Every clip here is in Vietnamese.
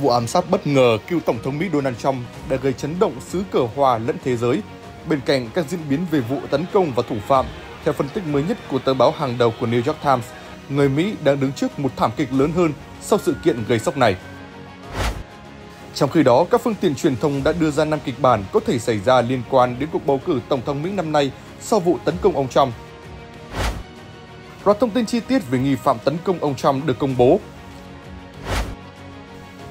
Vụ ám sát bất ngờ cựu Tổng thống Mỹ Donald Trump đã gây chấn động xứ cờ hòa lẫn thế giới, bên cạnh các diễn biến về vụ tấn công và thủ phạm. Theo phân tích mới nhất của tờ báo hàng đầu của New York Times, người Mỹ đang đứng trước một thảm kịch lớn hơn sau sự kiện gây sốc này. Trong khi đó, các phương tiện truyền thông đã đưa ra năm kịch bản có thể xảy ra liên quan đến cuộc bầu cử Tổng thống Mỹ năm nay sau vụ tấn công ông Trump. Loạt thông tin chi tiết về nghi phạm tấn công ông Trump được công bố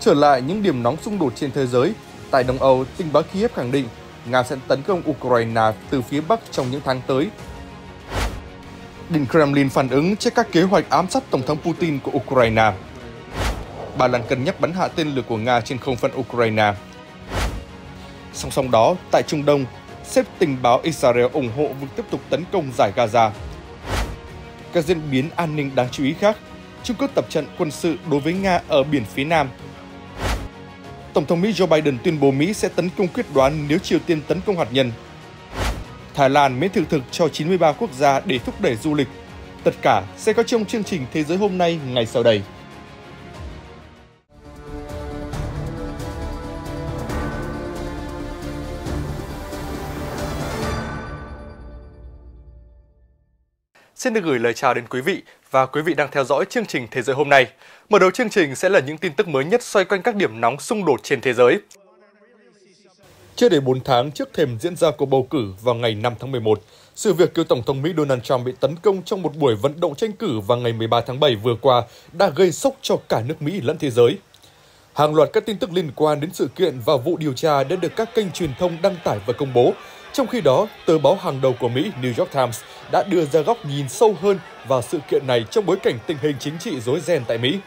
Trở lại những điểm nóng xung đột trên thế giới, tại Đông Âu, tình báo Kiev khẳng định Nga sẽ tấn công Ukraine từ phía Bắc trong những tháng tới. Điện Kremlin phản ứng trước các kế hoạch ám sát Tổng thống Putin của Ukraine. Ba Lan cân nhắc bắn hạ tên lửa của Nga trên không phận Ukraine. Song song đó, tại Trung Đông, xếp tình báo Israel ủng hộ việc tiếp tục tấn công giải Gaza. Các diễn biến an ninh đáng chú ý khác, Trung Quốc tập trận quân sự đối với Nga ở biển phía Nam Tổng thống Mỹ Joe Biden tuyên bố Mỹ sẽ tấn công quyết đoán nếu Triều Tiên tấn công hạt nhân. Thái Lan miễn thị thực cho 93 quốc gia để thúc đẩy du lịch. Tất cả sẽ có trong chương trình Thế giới hôm nay ngày sau đây. xin được gửi lời chào đến quý vị và quý vị đang theo dõi chương trình Thế giới hôm nay. Mở đầu chương trình sẽ là những tin tức mới nhất xoay quanh các điểm nóng xung đột trên thế giới. Chưa đầy 4 tháng trước thềm diễn ra cuộc bầu cử vào ngày 5 tháng 11, sự việc cựu Tổng thống Mỹ Donald Trump bị tấn công trong một buổi vận động tranh cử vào ngày 13 tháng 7 vừa qua đã gây sốc cho cả nước Mỹ lẫn thế giới. Hàng loạt các tin tức liên quan đến sự kiện và vụ điều tra đã được các kênh truyền thông đăng tải và công bố, trong khi đó, tờ báo hàng đầu của Mỹ New York Times đã đưa ra góc nhìn sâu hơn vào sự kiện này trong bối cảnh tình hình chính trị rối ren tại Mỹ.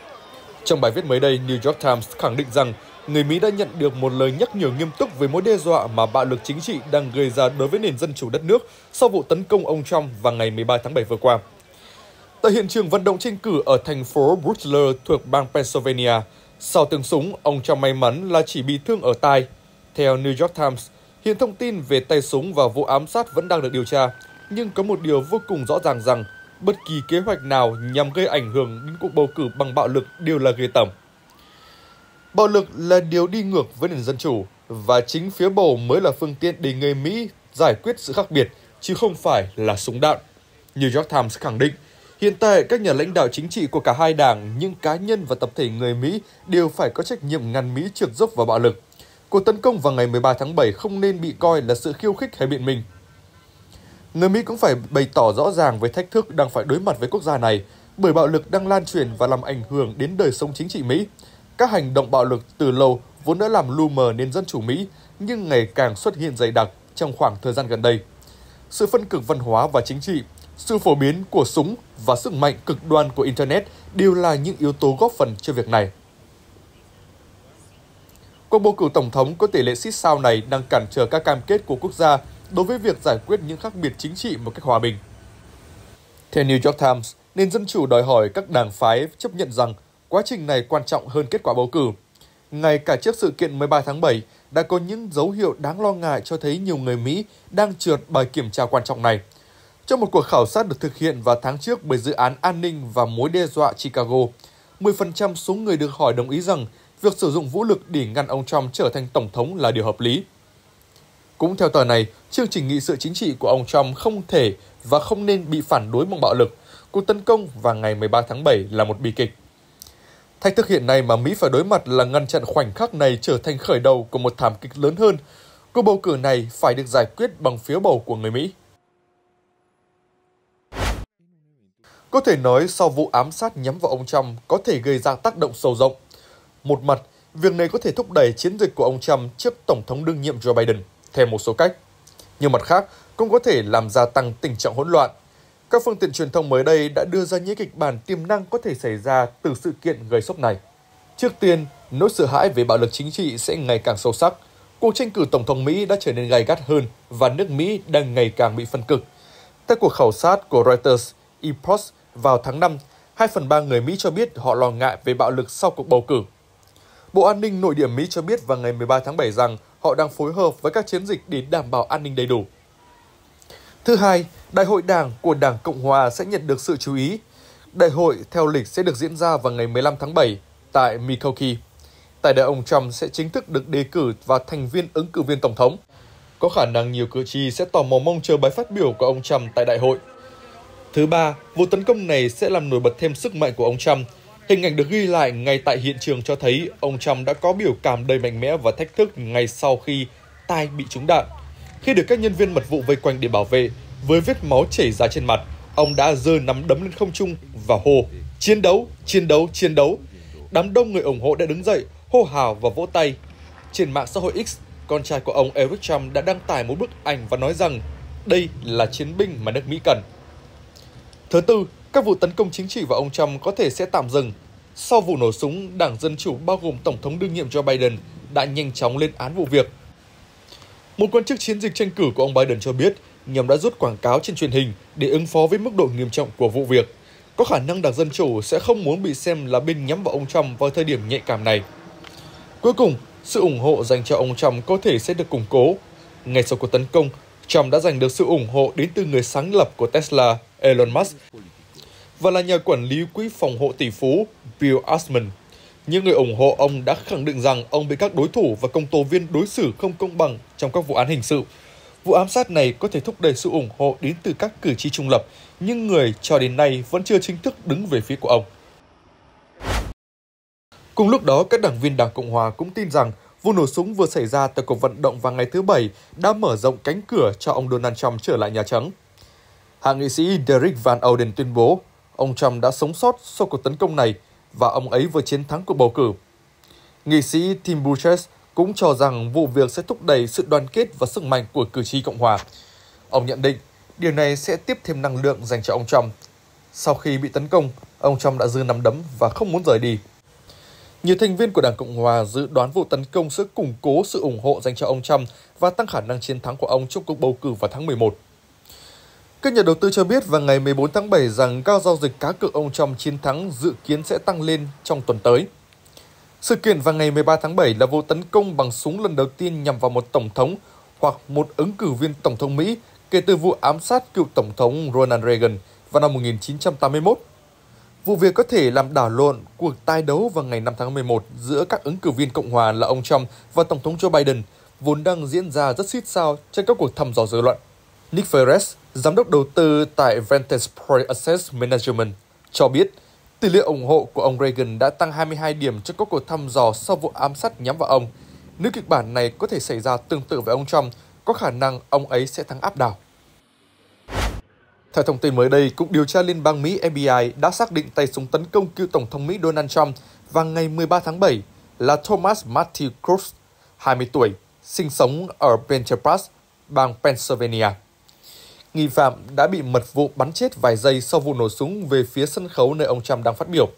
Trong bài viết mới đây, New York Times khẳng định rằng người Mỹ đã nhận được một lời nhắc nhở nghiêm túc về mối đe dọa mà bạo lực chính trị đang gây ra đối với nền dân chủ đất nước sau vụ tấn công ông Trump vào ngày 13 tháng 7 vừa qua. Tại hiện trường vận động tranh cử ở thành phố Butler thuộc bang Pennsylvania, sau tiếng súng, ông Trump may mắn là chỉ bị thương ở tai. Theo New York Times, Hiện thông tin về tay súng và vụ ám sát vẫn đang được điều tra, nhưng có một điều vô cùng rõ ràng rằng bất kỳ kế hoạch nào nhằm gây ảnh hưởng đến cuộc bầu cử bằng bạo lực đều là ghê tởm. Bạo lực là điều đi ngược với nền dân chủ và chính phía bầu mới là phương tiện để người Mỹ giải quyết sự khác biệt chứ không phải là súng đạn. New York Times khẳng định, hiện tại các nhà lãnh đạo chính trị của cả hai đảng, những cá nhân và tập thể người Mỹ đều phải có trách nhiệm ngăn Mỹ trượt dốc vào bạo lực. Cuộc tấn công vào ngày 13 tháng 7 không nên bị coi là sự khiêu khích hay biện minh. Người Mỹ cũng phải bày tỏ rõ ràng về thách thức đang phải đối mặt với quốc gia này, bởi bạo lực đang lan truyền và làm ảnh hưởng đến đời sống chính trị Mỹ. Các hành động bạo lực từ lâu vốn đã làm lu mờ nền dân chủ Mỹ, nhưng ngày càng xuất hiện dày đặc trong khoảng thời gian gần đây. Sự phân cực văn hóa và chính trị, sự phổ biến của súng và sức mạnh cực đoan của Internet đều là những yếu tố góp phần cho việc này. Cuộc bầu cử tổng thống có tỷ lệ xít sao này đang cản trở các cam kết của quốc gia đối với việc giải quyết những khác biệt chính trị một cách hòa bình. Theo New York Times, nền dân chủ đòi hỏi các đảng phái chấp nhận rằng quá trình này quan trọng hơn kết quả bầu cử. Ngay cả trước sự kiện 13 tháng 7 đã có những dấu hiệu đáng lo ngại cho thấy nhiều người Mỹ đang trượt bài kiểm tra quan trọng này. Trong một cuộc khảo sát được thực hiện vào tháng trước bởi dự án an ninh và mối đe dọa Chicago, 10% số người được hỏi đồng ý rằng việc sử dụng vũ lực để ngăn ông Trump trở thành tổng thống là điều hợp lý. Cũng theo tờ này, chương trình nghị sự chính trị của ông Trump không thể và không nên bị phản đối bằng bạo lực. Cuộc tấn công vào ngày 13 tháng 7 là một bi kịch. Thách thức hiện nay mà Mỹ phải đối mặt là ngăn chặn khoảnh khắc này trở thành khởi đầu của một thảm kịch lớn hơn. Cuộc bầu cử này phải được giải quyết bằng phiếu bầu của người Mỹ. Có thể nói sau vụ ám sát nhắm vào ông Trump có thể gây ra tác động sâu rộng một mặt, việc này có thể thúc đẩy chiến dịch của ông Trump trước Tổng thống đương nhiệm Joe Biden theo một số cách. Nhưng mặt khác, cũng có thể làm gia tăng tình trạng hỗn loạn. Các phương tiện truyền thông mới đây đã đưa ra những kịch bản tiềm năng có thể xảy ra từ sự kiện gây sốc này. Trước tiên, nỗi sợ hãi về bạo lực chính trị sẽ ngày càng sâu sắc. Cuộc tranh cử Tổng thống Mỹ đã trở nên gay gắt hơn và nước Mỹ đang ngày càng bị phân cực. Theo cuộc khảo sát của Reuters, Ipsos vào tháng 5, 2 phần 3 người Mỹ cho biết họ lo ngại về bạo lực sau cuộc bầu cử Bộ An ninh Nội địa Mỹ cho biết vào ngày 13 tháng 7 rằng họ đang phối hợp với các chiến dịch để đảm bảo an ninh đầy đủ. Thứ hai, Đại hội Đảng của Đảng Cộng Hòa sẽ nhận được sự chú ý. Đại hội theo lịch sẽ được diễn ra vào ngày 15 tháng 7 tại Milwaukee. Tại đây, ông Trump sẽ chính thức được đề cử và thành viên ứng cử viên Tổng thống. Có khả năng nhiều cử tri sẽ tò mò mong chờ bài phát biểu của ông Trump tại đại hội. Thứ ba, vụ tấn công này sẽ làm nổi bật thêm sức mạnh của ông Trump Hình ảnh được ghi lại ngay tại hiện trường cho thấy ông Trump đã có biểu cảm đầy mạnh mẽ và thách thức ngay sau khi tai bị trúng đạn. Khi được các nhân viên mật vụ vây quanh để bảo vệ, với vết máu chảy ra trên mặt, ông đã giơ nắm đấm lên không trung và hô chiến đấu, chiến đấu, chiến đấu. Đám đông người ủng hộ đã đứng dậy, hô hào và vỗ tay. Trên mạng xã hội X, con trai của ông Eric Trump đã đăng tải một bức ảnh và nói rằng đây là chiến binh mà nước Mỹ cần. Thứ tư, các vụ tấn công chính trị vào ông Trump có thể sẽ tạm dừng. Sau vụ nổ súng, Đảng Dân Chủ bao gồm Tổng thống đương nhiệm Joe Biden đã nhanh chóng lên án vụ việc. Một quan chức chiến dịch tranh cử của ông Biden cho biết nhóm đã rút quảng cáo trên truyền hình để ứng phó với mức độ nghiêm trọng của vụ việc. Có khả năng Đảng Dân Chủ sẽ không muốn bị xem là bên nhắm vào ông Trump vào thời điểm nhạy cảm này. Cuối cùng, sự ủng hộ dành cho ông Trump có thể sẽ được củng cố. Ngay sau cuộc tấn công, Trump đã giành được sự ủng hộ đến từ người sáng lập của Tesla, Elon Musk, và là nhà quản lý quỹ phòng hộ tỷ phú Bill Ackman. Những người ủng hộ ông đã khẳng định rằng ông bị các đối thủ và công tố viên đối xử không công bằng trong các vụ án hình sự. Vụ ám sát này có thể thúc đẩy sự ủng hộ đến từ các cử tri trung lập, nhưng người cho đến nay vẫn chưa chính thức đứng về phía của ông. Cùng lúc đó, các đảng viên Đảng Cộng Hòa cũng tin rằng vụ nổ súng vừa xảy ra tại cuộc vận động vào ngày thứ Bảy đã mở rộng cánh cửa cho ông Donald Trump trở lại Nhà Trắng. Hạ nghị sĩ Derek Van Alden tuyên bố ông Trump đã sống sót sau cuộc tấn công này và ông ấy vừa chiến thắng cuộc bầu cử. Nghị sĩ Tim Burgess cũng cho rằng vụ việc sẽ thúc đẩy sự đoàn kết và sức mạnh của cử tri Cộng hòa. Ông nhận định điều này sẽ tiếp thêm năng lượng dành cho ông Trump. Sau khi bị tấn công, ông Trump đã dư nắm đấm và không muốn rời đi. Nhiều thành viên của Đảng Cộng Hòa dự đoán vụ tấn công sẽ củng cố sự ủng hộ dành cho ông Trump và tăng khả năng chiến thắng của ông trong cuộc bầu cử vào tháng 11. Các nhà đầu tư cho biết vào ngày 14 tháng 7 rằng các giao dịch cá cược ông Trump chiến thắng dự kiến sẽ tăng lên trong tuần tới. Sự kiện vào ngày 13 tháng 7 là vụ tấn công bằng súng lần đầu tiên nhằm vào một tổng thống hoặc một ứng cử viên tổng thống Mỹ kể từ vụ ám sát cựu tổng thống Ronald Reagan vào năm 1981. Vụ việc có thể làm đảo lộn cuộc tai đấu vào ngày 5 tháng 11 giữa các ứng cử viên Cộng hòa là ông Trump và Tổng thống Joe Biden, vốn đang diễn ra rất xít sao trên các cuộc thăm dò dư luận. Nick Ferris, giám đốc đầu tư tại Vantage Point Asset Management, cho biết tỷ lệ ủng hộ của ông Reagan đã tăng 22 điểm trước các cuộc thăm dò sau vụ ám sát nhắm vào ông. Nếu kịch bản này có thể xảy ra tương tự với ông Trump, có khả năng ông ấy sẽ thắng áp đảo. Theo thông tin mới đây, Cục Điều tra Liên bang Mỹ FBI đã xác định tay súng tấn công cựu Tổng thống Mỹ Donald Trump vào ngày 13 tháng 7 là Thomas Matthew Cruz, 20 tuổi, sinh sống ở Venture bang Pennsylvania nghi phạm đã bị mật vụ bắn chết vài giây sau vụ nổ súng về phía sân khấu nơi ông Trump đang phát biểu.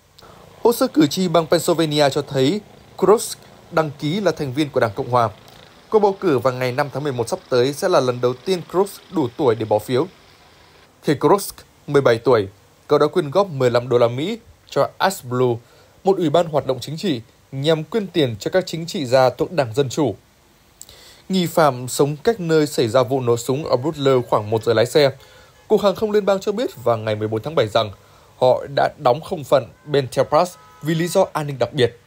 Hồ sơ cử tri bang Pennsylvania cho thấy Cruz đăng ký là thành viên của Đảng Cộng Hòa. Cuộc bầu cử vào ngày 5 tháng 11 sắp tới sẽ là lần đầu tiên Cruz đủ tuổi để bỏ phiếu. Khi Cruz, 17 tuổi, cậu đã quyên góp 15 đô la Mỹ cho AskBlue, một ủy ban hoạt động chính trị nhằm quyên tiền cho các chính trị gia thuộc Đảng Dân Chủ Nghi phạm sống cách nơi xảy ra vụ nổ súng ở Butler khoảng 1 giờ lái xe. Cục Hàng không Liên bang cho biết vào ngày 14 tháng 7 rằng họ đã đóng không phận bên Tel Pass vì lý do an ninh đặc biệt.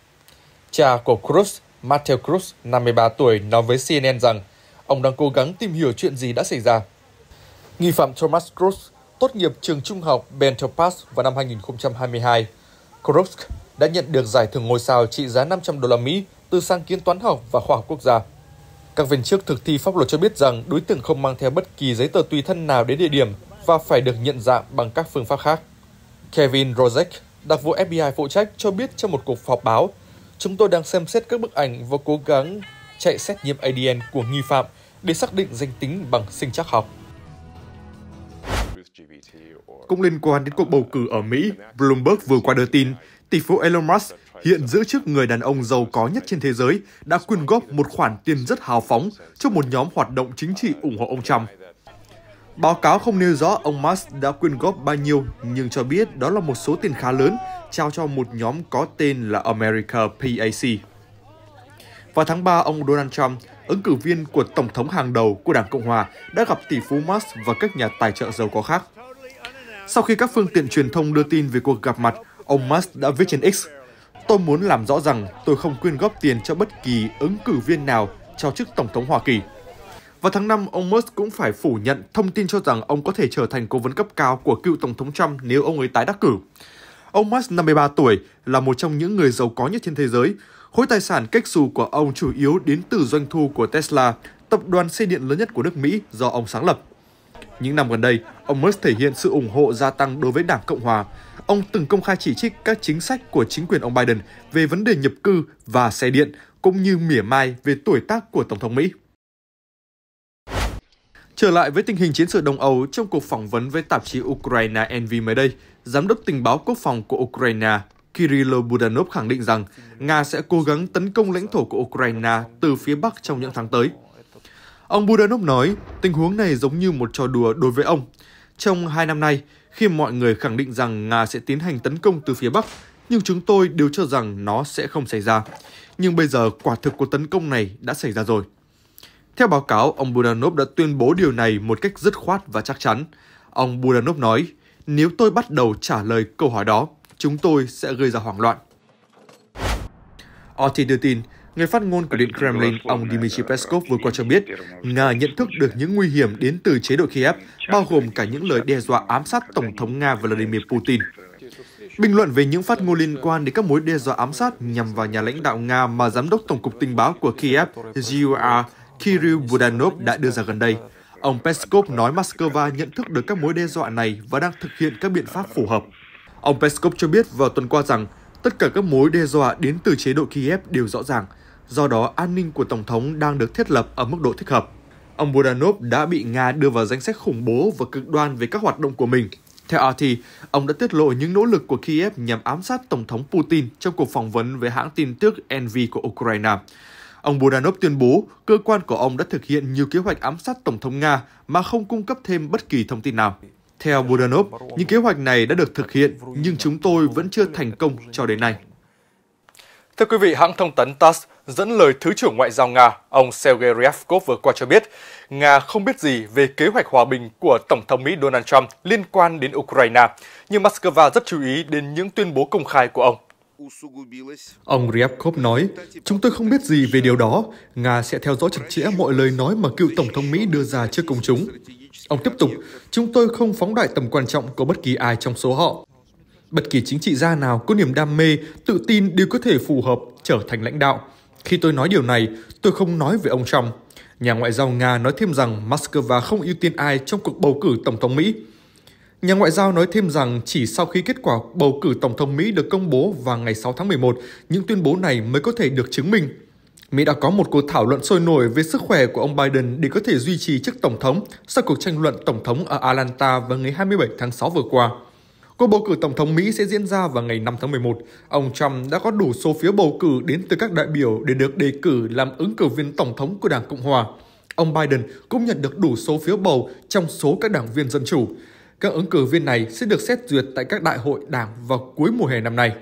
Cha của Cruz, Matthew Cruz, 53 tuổi, nói với CNN rằng ông đang cố gắng tìm hiểu chuyện gì đã xảy ra. Nghi phạm Thomas Cruz tốt nghiệp trường trung học Bethel Pass vào năm 2022. Krupsk đã nhận được giải thưởng ngôi sao trị giá 500 đô la Mỹ từ sáng kiến toán học và khoa học quốc gia. Các viên chức thực thi pháp luật cho biết rằng đối tượng không mang theo bất kỳ giấy tờ tùy thân nào đến địa điểm và phải được nhận dạng bằng các phương pháp khác. Kevin Rozek, đặc vụ FBI phụ trách, cho biết trong một cuộc họp báo, chúng tôi đang xem xét các bức ảnh và cố gắng chạy xét nghiệm ADN của nghi phạm để xác định danh tính bằng sinh trắc học. Cũng liên quan đến cuộc bầu cử ở Mỹ, Bloomberg vừa qua đưa tin, tỷ phú Elon Musk hiện giữ chức người đàn ông giàu có nhất trên thế giới, đã quyên góp một khoản tiền rất hào phóng cho một nhóm hoạt động chính trị ủng hộ ông Trump. Báo cáo không nêu rõ ông Musk đã quyên góp bao nhiêu, nhưng cho biết đó là một số tiền khá lớn trao cho một nhóm có tên là America PAC. Vào tháng 3, ông Donald Trump, ứng cử viên của Tổng thống hàng đầu của Đảng Cộng Hòa, đã gặp tỷ phú Musk và các nhà tài trợ giàu có khác. Sau khi các phương tiện truyền thông đưa tin về cuộc gặp mặt, ông Musk đã viết trên X Tôi muốn làm rõ rằng tôi không quyên góp tiền cho bất kỳ ứng cử viên nào cho chức Tổng thống Hoa Kỳ. Vào tháng 5, ông Musk cũng phải phủ nhận thông tin cho rằng ông có thể trở thành cố vấn cấp cao của cựu Tổng thống Trump nếu ông ấy tái đắc cử. Ông Musk, 53 tuổi, là một trong những người giàu có nhất trên thế giới. Khối tài sản cách xù của ông chủ yếu đến từ doanh thu của Tesla, tập đoàn xe điện lớn nhất của nước Mỹ do ông sáng lập. Những năm gần đây, ông Musk thể hiện sự ủng hộ gia tăng đối với Đảng Cộng Hòa, ông từng công khai chỉ trích các chính sách của chính quyền ông Biden về vấn đề nhập cư và xe điện, cũng như mỉa mai về tuổi tác của Tổng thống Mỹ. Trở lại với tình hình chiến sự Đông Âu trong cuộc phỏng vấn với tạp chí Ukraine Envy mới đây, Giám đốc tình báo quốc phòng của Ukraine Kirill Budanov khẳng định rằng Nga sẽ cố gắng tấn công lãnh thổ của Ukraine từ phía Bắc trong những tháng tới. Ông Budanov nói, tình huống này giống như một trò đùa đối với ông. Trong hai năm nay, khi mọi người khẳng định rằng Nga sẽ tiến hành tấn công từ phía Bắc, nhưng chúng tôi đều cho rằng nó sẽ không xảy ra. Nhưng bây giờ quả thực cuộc tấn công này đã xảy ra rồi. Theo báo cáo, ông Budanov đã tuyên bố điều này một cách dứt khoát và chắc chắn. Ông Budanov nói, nếu tôi bắt đầu trả lời câu hỏi đó, chúng tôi sẽ gây ra hoảng loạn. Ortiz đưa tin, Người phát ngôn của Điện Kremlin, ông Dmitry Peskov vừa qua cho biết, Nga nhận thức được những nguy hiểm đến từ chế độ Kiev, bao gồm cả những lời đe dọa ám sát Tổng thống Nga Vladimir Putin. Bình luận về những phát ngôn liên quan đến các mối đe dọa ám sát nhằm vào nhà lãnh đạo Nga mà Giám đốc Tổng cục Tình báo của Kiev, GUR, Kirill Budanov đã đưa ra gần đây. Ông Peskov nói Moscow nhận thức được các mối đe dọa này và đang thực hiện các biện pháp phù hợp. Ông Peskov cho biết vào tuần qua rằng tất cả các mối đe dọa đến từ chế độ Kiev đều rõ ràng – do đó an ninh của Tổng thống đang được thiết lập ở mức độ thích hợp. Ông Budanov đã bị Nga đưa vào danh sách khủng bố và cực đoan về các hoạt động của mình. Theo RT, ông đã tiết lộ những nỗ lực của Kiev nhằm ám sát Tổng thống Putin trong cuộc phỏng vấn với hãng tin tức NV của Ukraine. Ông Budanov tuyên bố cơ quan của ông đã thực hiện nhiều kế hoạch ám sát Tổng thống Nga mà không cung cấp thêm bất kỳ thông tin nào. Theo Budanov, những kế hoạch này đã được thực hiện nhưng chúng tôi vẫn chưa thành công cho đến nay. Thưa quý vị, hãng thông tấn TASS dẫn lời Thứ trưởng Ngoại giao Nga, ông Sergei Ryabkov vừa qua cho biết, Nga không biết gì về kế hoạch hòa bình của Tổng thống Mỹ Donald Trump liên quan đến Ukraine, nhưng Moscow rất chú ý đến những tuyên bố công khai của ông. Ông Ryabkov nói, chúng tôi không biết gì về điều đó. Nga sẽ theo dõi chặt chẽ mọi lời nói mà cựu Tổng thống Mỹ đưa ra trước công chúng. Ông tiếp tục, chúng tôi không phóng đại tầm quan trọng của bất kỳ ai trong số họ bất kỳ chính trị gia nào có niềm đam mê, tự tin đều có thể phù hợp trở thành lãnh đạo. Khi tôi nói điều này, tôi không nói về ông Trump. Nhà ngoại giao Nga nói thêm rằng Moscow không ưu tiên ai trong cuộc bầu cử tổng thống Mỹ. Nhà ngoại giao nói thêm rằng chỉ sau khi kết quả bầu cử tổng thống Mỹ được công bố vào ngày 6 tháng 11, những tuyên bố này mới có thể được chứng minh. Mỹ đã có một cuộc thảo luận sôi nổi về sức khỏe của ông Biden để có thể duy trì chức tổng thống sau cuộc tranh luận tổng thống ở Atlanta vào ngày 27 tháng 6 vừa qua. Cuộc bầu cử tổng thống Mỹ sẽ diễn ra vào ngày 5 tháng 11. Ông Trump đã có đủ số phiếu bầu cử đến từ các đại biểu để được đề cử làm ứng cử viên tổng thống của Đảng Cộng hòa. Ông Biden cũng nhận được đủ số phiếu bầu trong số các đảng viên dân chủ. Các ứng cử viên này sẽ được xét duyệt tại các đại hội đảng vào cuối mùa hè năm nay.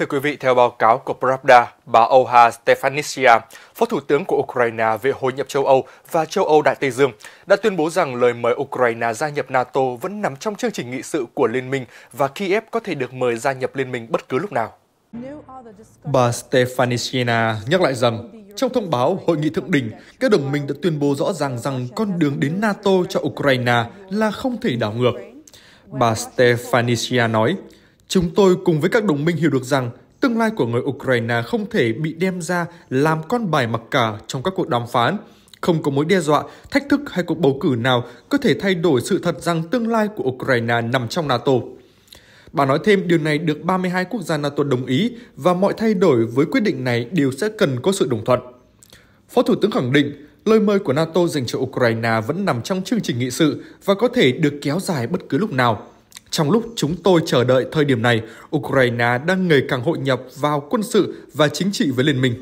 Thưa quý vị, theo báo cáo của Pravda, bà Oha Stefanitsia, Phó Thủ tướng của Ukraine về hội nhập châu Âu và châu Âu Đại Tây Dương, đã tuyên bố rằng lời mời Ukraine gia nhập NATO vẫn nằm trong chương trình nghị sự của Liên minh và Kiev có thể được mời gia nhập Liên minh bất cứ lúc nào. Bà Stefanitsia nhắc lại rằng, trong thông báo hội nghị thượng đỉnh, các đồng minh đã tuyên bố rõ ràng rằng con đường đến NATO cho Ukraine là không thể đảo ngược. Bà Stefanitsia nói, Chúng tôi cùng với các đồng minh hiểu được rằng tương lai của người Ukraine không thể bị đem ra làm con bài mặc cả trong các cuộc đàm phán. Không có mối đe dọa, thách thức hay cuộc bầu cử nào có thể thay đổi sự thật rằng tương lai của Ukraine nằm trong NATO. Bà nói thêm điều này được 32 quốc gia NATO đồng ý và mọi thay đổi với quyết định này đều sẽ cần có sự đồng thuận. Phó Thủ tướng khẳng định, lời mời của NATO dành cho Ukraine vẫn nằm trong chương trình nghị sự và có thể được kéo dài bất cứ lúc nào. Trong lúc chúng tôi chờ đợi thời điểm này, Ukraine đang ngày càng hội nhập vào quân sự và chính trị với liên minh.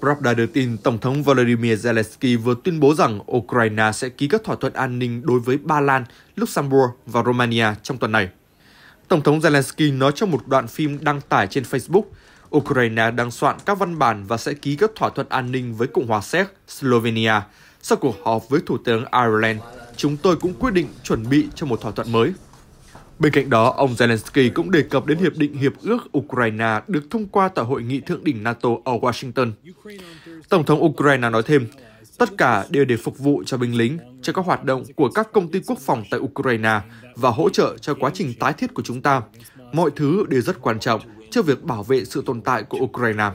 Pravda đưa tin Tổng thống Volodymyr Zelensky vừa tuyên bố rằng Ukraine sẽ ký các thỏa thuận an ninh đối với Ba Lan, Luxembourg và Romania trong tuần này. Tổng thống Zelensky nói trong một đoạn phim đăng tải trên Facebook, Ukraine đang soạn các văn bản và sẽ ký các thỏa thuận an ninh với Cộng hòa Séc, Slovenia sau cuộc họp với Thủ tướng Ireland chúng tôi cũng quyết định chuẩn bị cho một thỏa thuận mới. Bên cạnh đó, ông Zelensky cũng đề cập đến Hiệp định Hiệp ước Ukraine được thông qua tại Hội nghị Thượng đỉnh NATO ở Washington. Tổng thống Ukraine nói thêm, tất cả đều để phục vụ cho binh lính, cho các hoạt động của các công ty quốc phòng tại Ukraine và hỗ trợ cho quá trình tái thiết của chúng ta. Mọi thứ đều rất quan trọng cho việc bảo vệ sự tồn tại của Ukraine.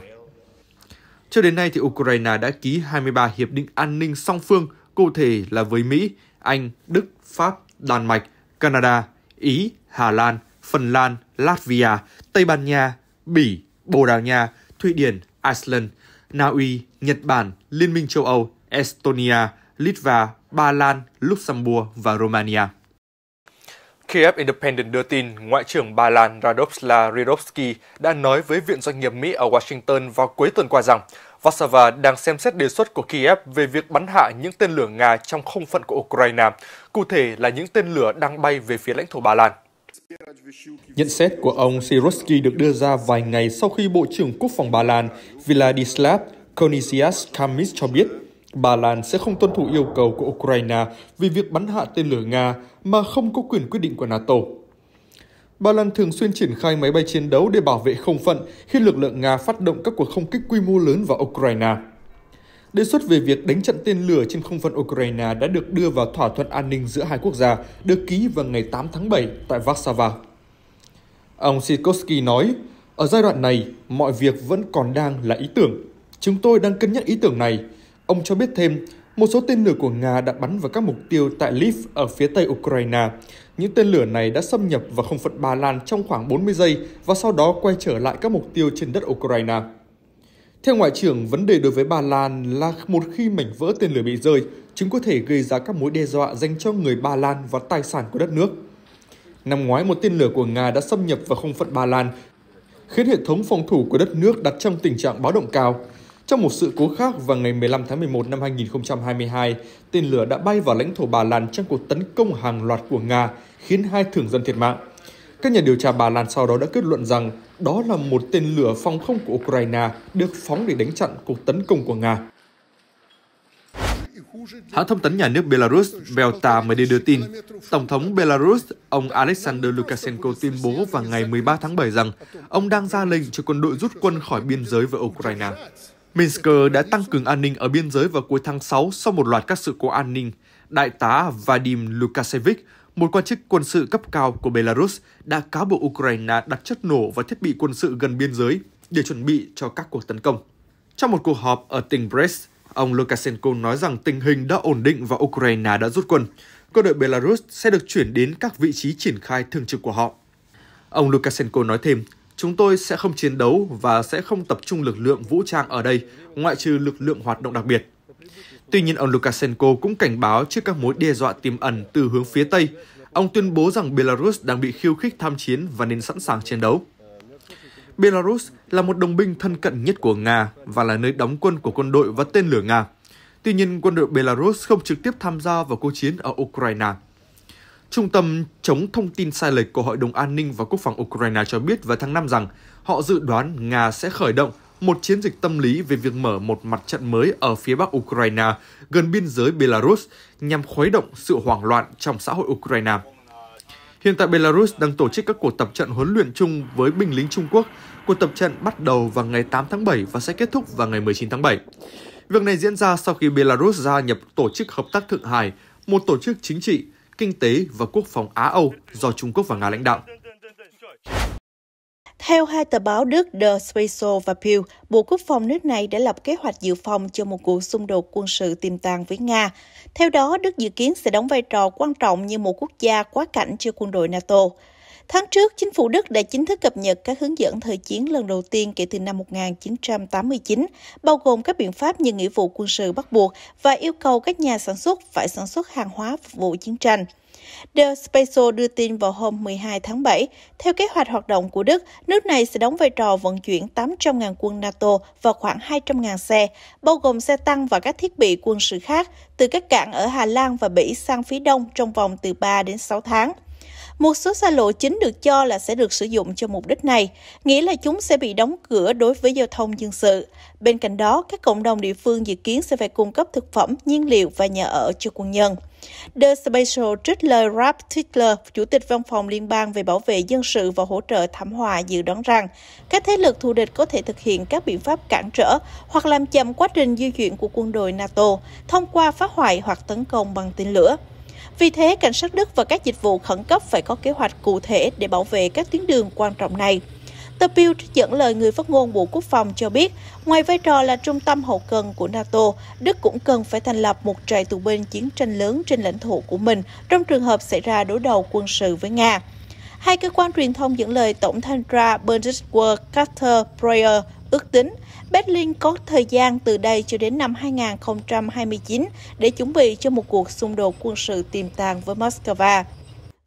Cho đến nay, thì Ukraine đã ký 23 hiệp định an ninh song phương, cụ thể là với Mỹ, anh, Đức, Pháp, Đan Mạch, Canada, Ý, Hà Lan, Phần Lan, Latvia, Tây Ban Nha, Bỉ, Bồ Đào Nha, Thụy Điển, Iceland, Na Uy, Nhật Bản, Liên minh châu Âu, Estonia, Litva, Ba Lan, Luxembourg và Romania. Kiev Independent đưa tin Ngoại trưởng Ba Lan Radoslav Rirovsky đã nói với Viện Doanh nghiệp Mỹ ở Washington vào cuối tuần qua rằng Warsaw đang xem xét đề xuất của Kiev về việc bắn hạ những tên lửa Nga trong không phận của Ukraine, cụ thể là những tên lửa đang bay về phía lãnh thổ Ba Lan. Nhận xét của ông Sirosky được đưa ra vài ngày sau khi Bộ trưởng Quốc phòng Ba Lan Vladislav Konisias Kamis cho biết Ba Lan sẽ không tuân thủ yêu cầu của Ukraine về việc bắn hạ tên lửa Nga mà không có quyền quyết định của NATO. Ba Lan thường xuyên triển khai máy bay chiến đấu để bảo vệ không phận khi lực lượng Nga phát động các cuộc không kích quy mô lớn vào Ukraine. Đề xuất về việc đánh chặn tên lửa trên không phận Ukraine đã được đưa vào thỏa thuận an ninh giữa hai quốc gia, được ký vào ngày 8 tháng 7 tại Warsaw. Ông Sikorsky nói, ở giai đoạn này, mọi việc vẫn còn đang là ý tưởng. Chúng tôi đang cân nhắc ý tưởng này. Ông cho biết thêm, một số tên lửa của Nga đã bắn vào các mục tiêu tại Lviv ở phía tây Ukraine. Những tên lửa này đã xâm nhập vào không phận Ba Lan trong khoảng 40 giây và sau đó quay trở lại các mục tiêu trên đất Ukraine. Theo Ngoại trưởng, vấn đề đối với Ba Lan là một khi mảnh vỡ tên lửa bị rơi, chúng có thể gây ra các mối đe dọa dành cho người Ba Lan và tài sản của đất nước. Năm ngoái, một tên lửa của Nga đã xâm nhập vào không phận Ba Lan, khiến hệ thống phòng thủ của đất nước đặt trong tình trạng báo động cao. Trong một sự cố khác vào ngày 15 tháng 11 năm 2022, tên lửa đã bay vào lãnh thổ Bà Lan trong cuộc tấn công hàng loạt của Nga, khiến hai thường dân thiệt mạng. Các nhà điều tra Bà Lan sau đó đã kết luận rằng đó là một tên lửa phòng không của Ukraine được phóng để đánh chặn cuộc tấn công của Nga. Hãng thông tấn nhà nước Belarus Belta mới đây đưa tin, Tổng thống Belarus ông Alexander Lukashenko tuyên bố vào ngày 13 tháng 7 rằng ông đang ra lệnh cho quân đội rút quân khỏi biên giới với Ukraine. Minsk đã tăng cường an ninh ở biên giới vào cuối tháng 6 sau một loạt các sự cố an ninh. Đại tá Vadim Lukashevich, một quan chức quân sự cấp cao của Belarus, đã cáo buộc Ukraine đặt chất nổ và thiết bị quân sự gần biên giới để chuẩn bị cho các cuộc tấn công. Trong một cuộc họp ở tỉnh Brest, ông Lukashenko nói rằng tình hình đã ổn định và Ukraine đã rút quân. Quân đội Belarus sẽ được chuyển đến các vị trí triển khai thường trực của họ. Ông Lukashenko nói thêm, Chúng tôi sẽ không chiến đấu và sẽ không tập trung lực lượng vũ trang ở đây, ngoại trừ lực lượng hoạt động đặc biệt. Tuy nhiên, ông Lukashenko cũng cảnh báo trước các mối đe dọa tiềm ẩn từ hướng phía Tây. Ông tuyên bố rằng Belarus đang bị khiêu khích tham chiến và nên sẵn sàng chiến đấu. Belarus là một đồng minh thân cận nhất của Nga và là nơi đóng quân của quân đội và tên lửa Nga. Tuy nhiên, quân đội Belarus không trực tiếp tham gia vào cuộc chiến ở Ukraine. Trung tâm chống thông tin sai lệch của Hội đồng An ninh và Quốc phòng Ukraine cho biết vào tháng 5 rằng họ dự đoán Nga sẽ khởi động một chiến dịch tâm lý về việc mở một mặt trận mới ở phía bắc Ukraine gần biên giới Belarus nhằm khuấy động sự hoảng loạn trong xã hội Ukraine. Hiện tại Belarus đang tổ chức các cuộc tập trận huấn luyện chung với binh lính Trung Quốc. Cuộc tập trận bắt đầu vào ngày 8 tháng 7 và sẽ kết thúc vào ngày 19 tháng 7. Việc này diễn ra sau khi Belarus gia nhập Tổ chức Hợp tác Thượng Hải, một tổ chức chính trị kinh tế và quốc phòng Á-Âu do Trung Quốc và Nga lãnh đạo. Theo hai tờ báo Đức The Spiegel và Pew, Bộ Quốc phòng nước này đã lập kế hoạch dự phòng cho một cuộc xung đột quân sự tiềm tàng với Nga. Theo đó, Đức dự kiến sẽ đóng vai trò quan trọng như một quốc gia quá cảnh cho quân đội NATO. Tháng trước, chính phủ Đức đã chính thức cập nhật các hướng dẫn thời chiến lần đầu tiên kể từ năm 1989, bao gồm các biện pháp như nghĩa vụ quân sự bắt buộc và yêu cầu các nhà sản xuất phải sản xuất hàng hóa phục vụ chiến tranh. Der Spiegel đưa tin vào hôm 12 tháng 7, theo kế hoạch hoạt động của Đức, nước này sẽ đóng vai trò vận chuyển 800.000 quân NATO và khoảng 200.000 xe, bao gồm xe tăng và các thiết bị quân sự khác, từ các cảng ở Hà Lan và Bỉ sang phía đông trong vòng từ 3 đến 6 tháng. Một số xa lộ chính được cho là sẽ được sử dụng cho mục đích này, nghĩa là chúng sẽ bị đóng cửa đối với giao thông dân sự. Bên cạnh đó, các cộng đồng địa phương dự kiến sẽ phải cung cấp thực phẩm, nhiên liệu và nhà ở cho quân nhân. The Special lời Rap Twitter, Chủ tịch Văn phòng Liên bang về bảo vệ dân sự và hỗ trợ thảm họa dự đoán rằng các thế lực thù địch có thể thực hiện các biện pháp cản trở hoặc làm chậm quá trình di chuyển của quân đội NATO thông qua phá hoại hoặc tấn công bằng tên lửa. Vì thế, cảnh sát Đức và các dịch vụ khẩn cấp phải có kế hoạch cụ thể để bảo vệ các tuyến đường quan trọng này. Tờ Bild dẫn lời người phát ngôn Bộ Quốc phòng cho biết, ngoài vai trò là trung tâm hậu cần của NATO, Đức cũng cần phải thành lập một trại tù binh chiến tranh lớn trên lãnh thổ của mình trong trường hợp xảy ra đối đầu quân sự với Nga. Hai cơ quan truyền thông dẫn lời Tổng thanh tra Bundeswehr Carter Breyer ước tính Berlin có thời gian từ đây cho đến năm 2029 để chuẩn bị cho một cuộc xung đột quân sự tiềm tàng với Moscow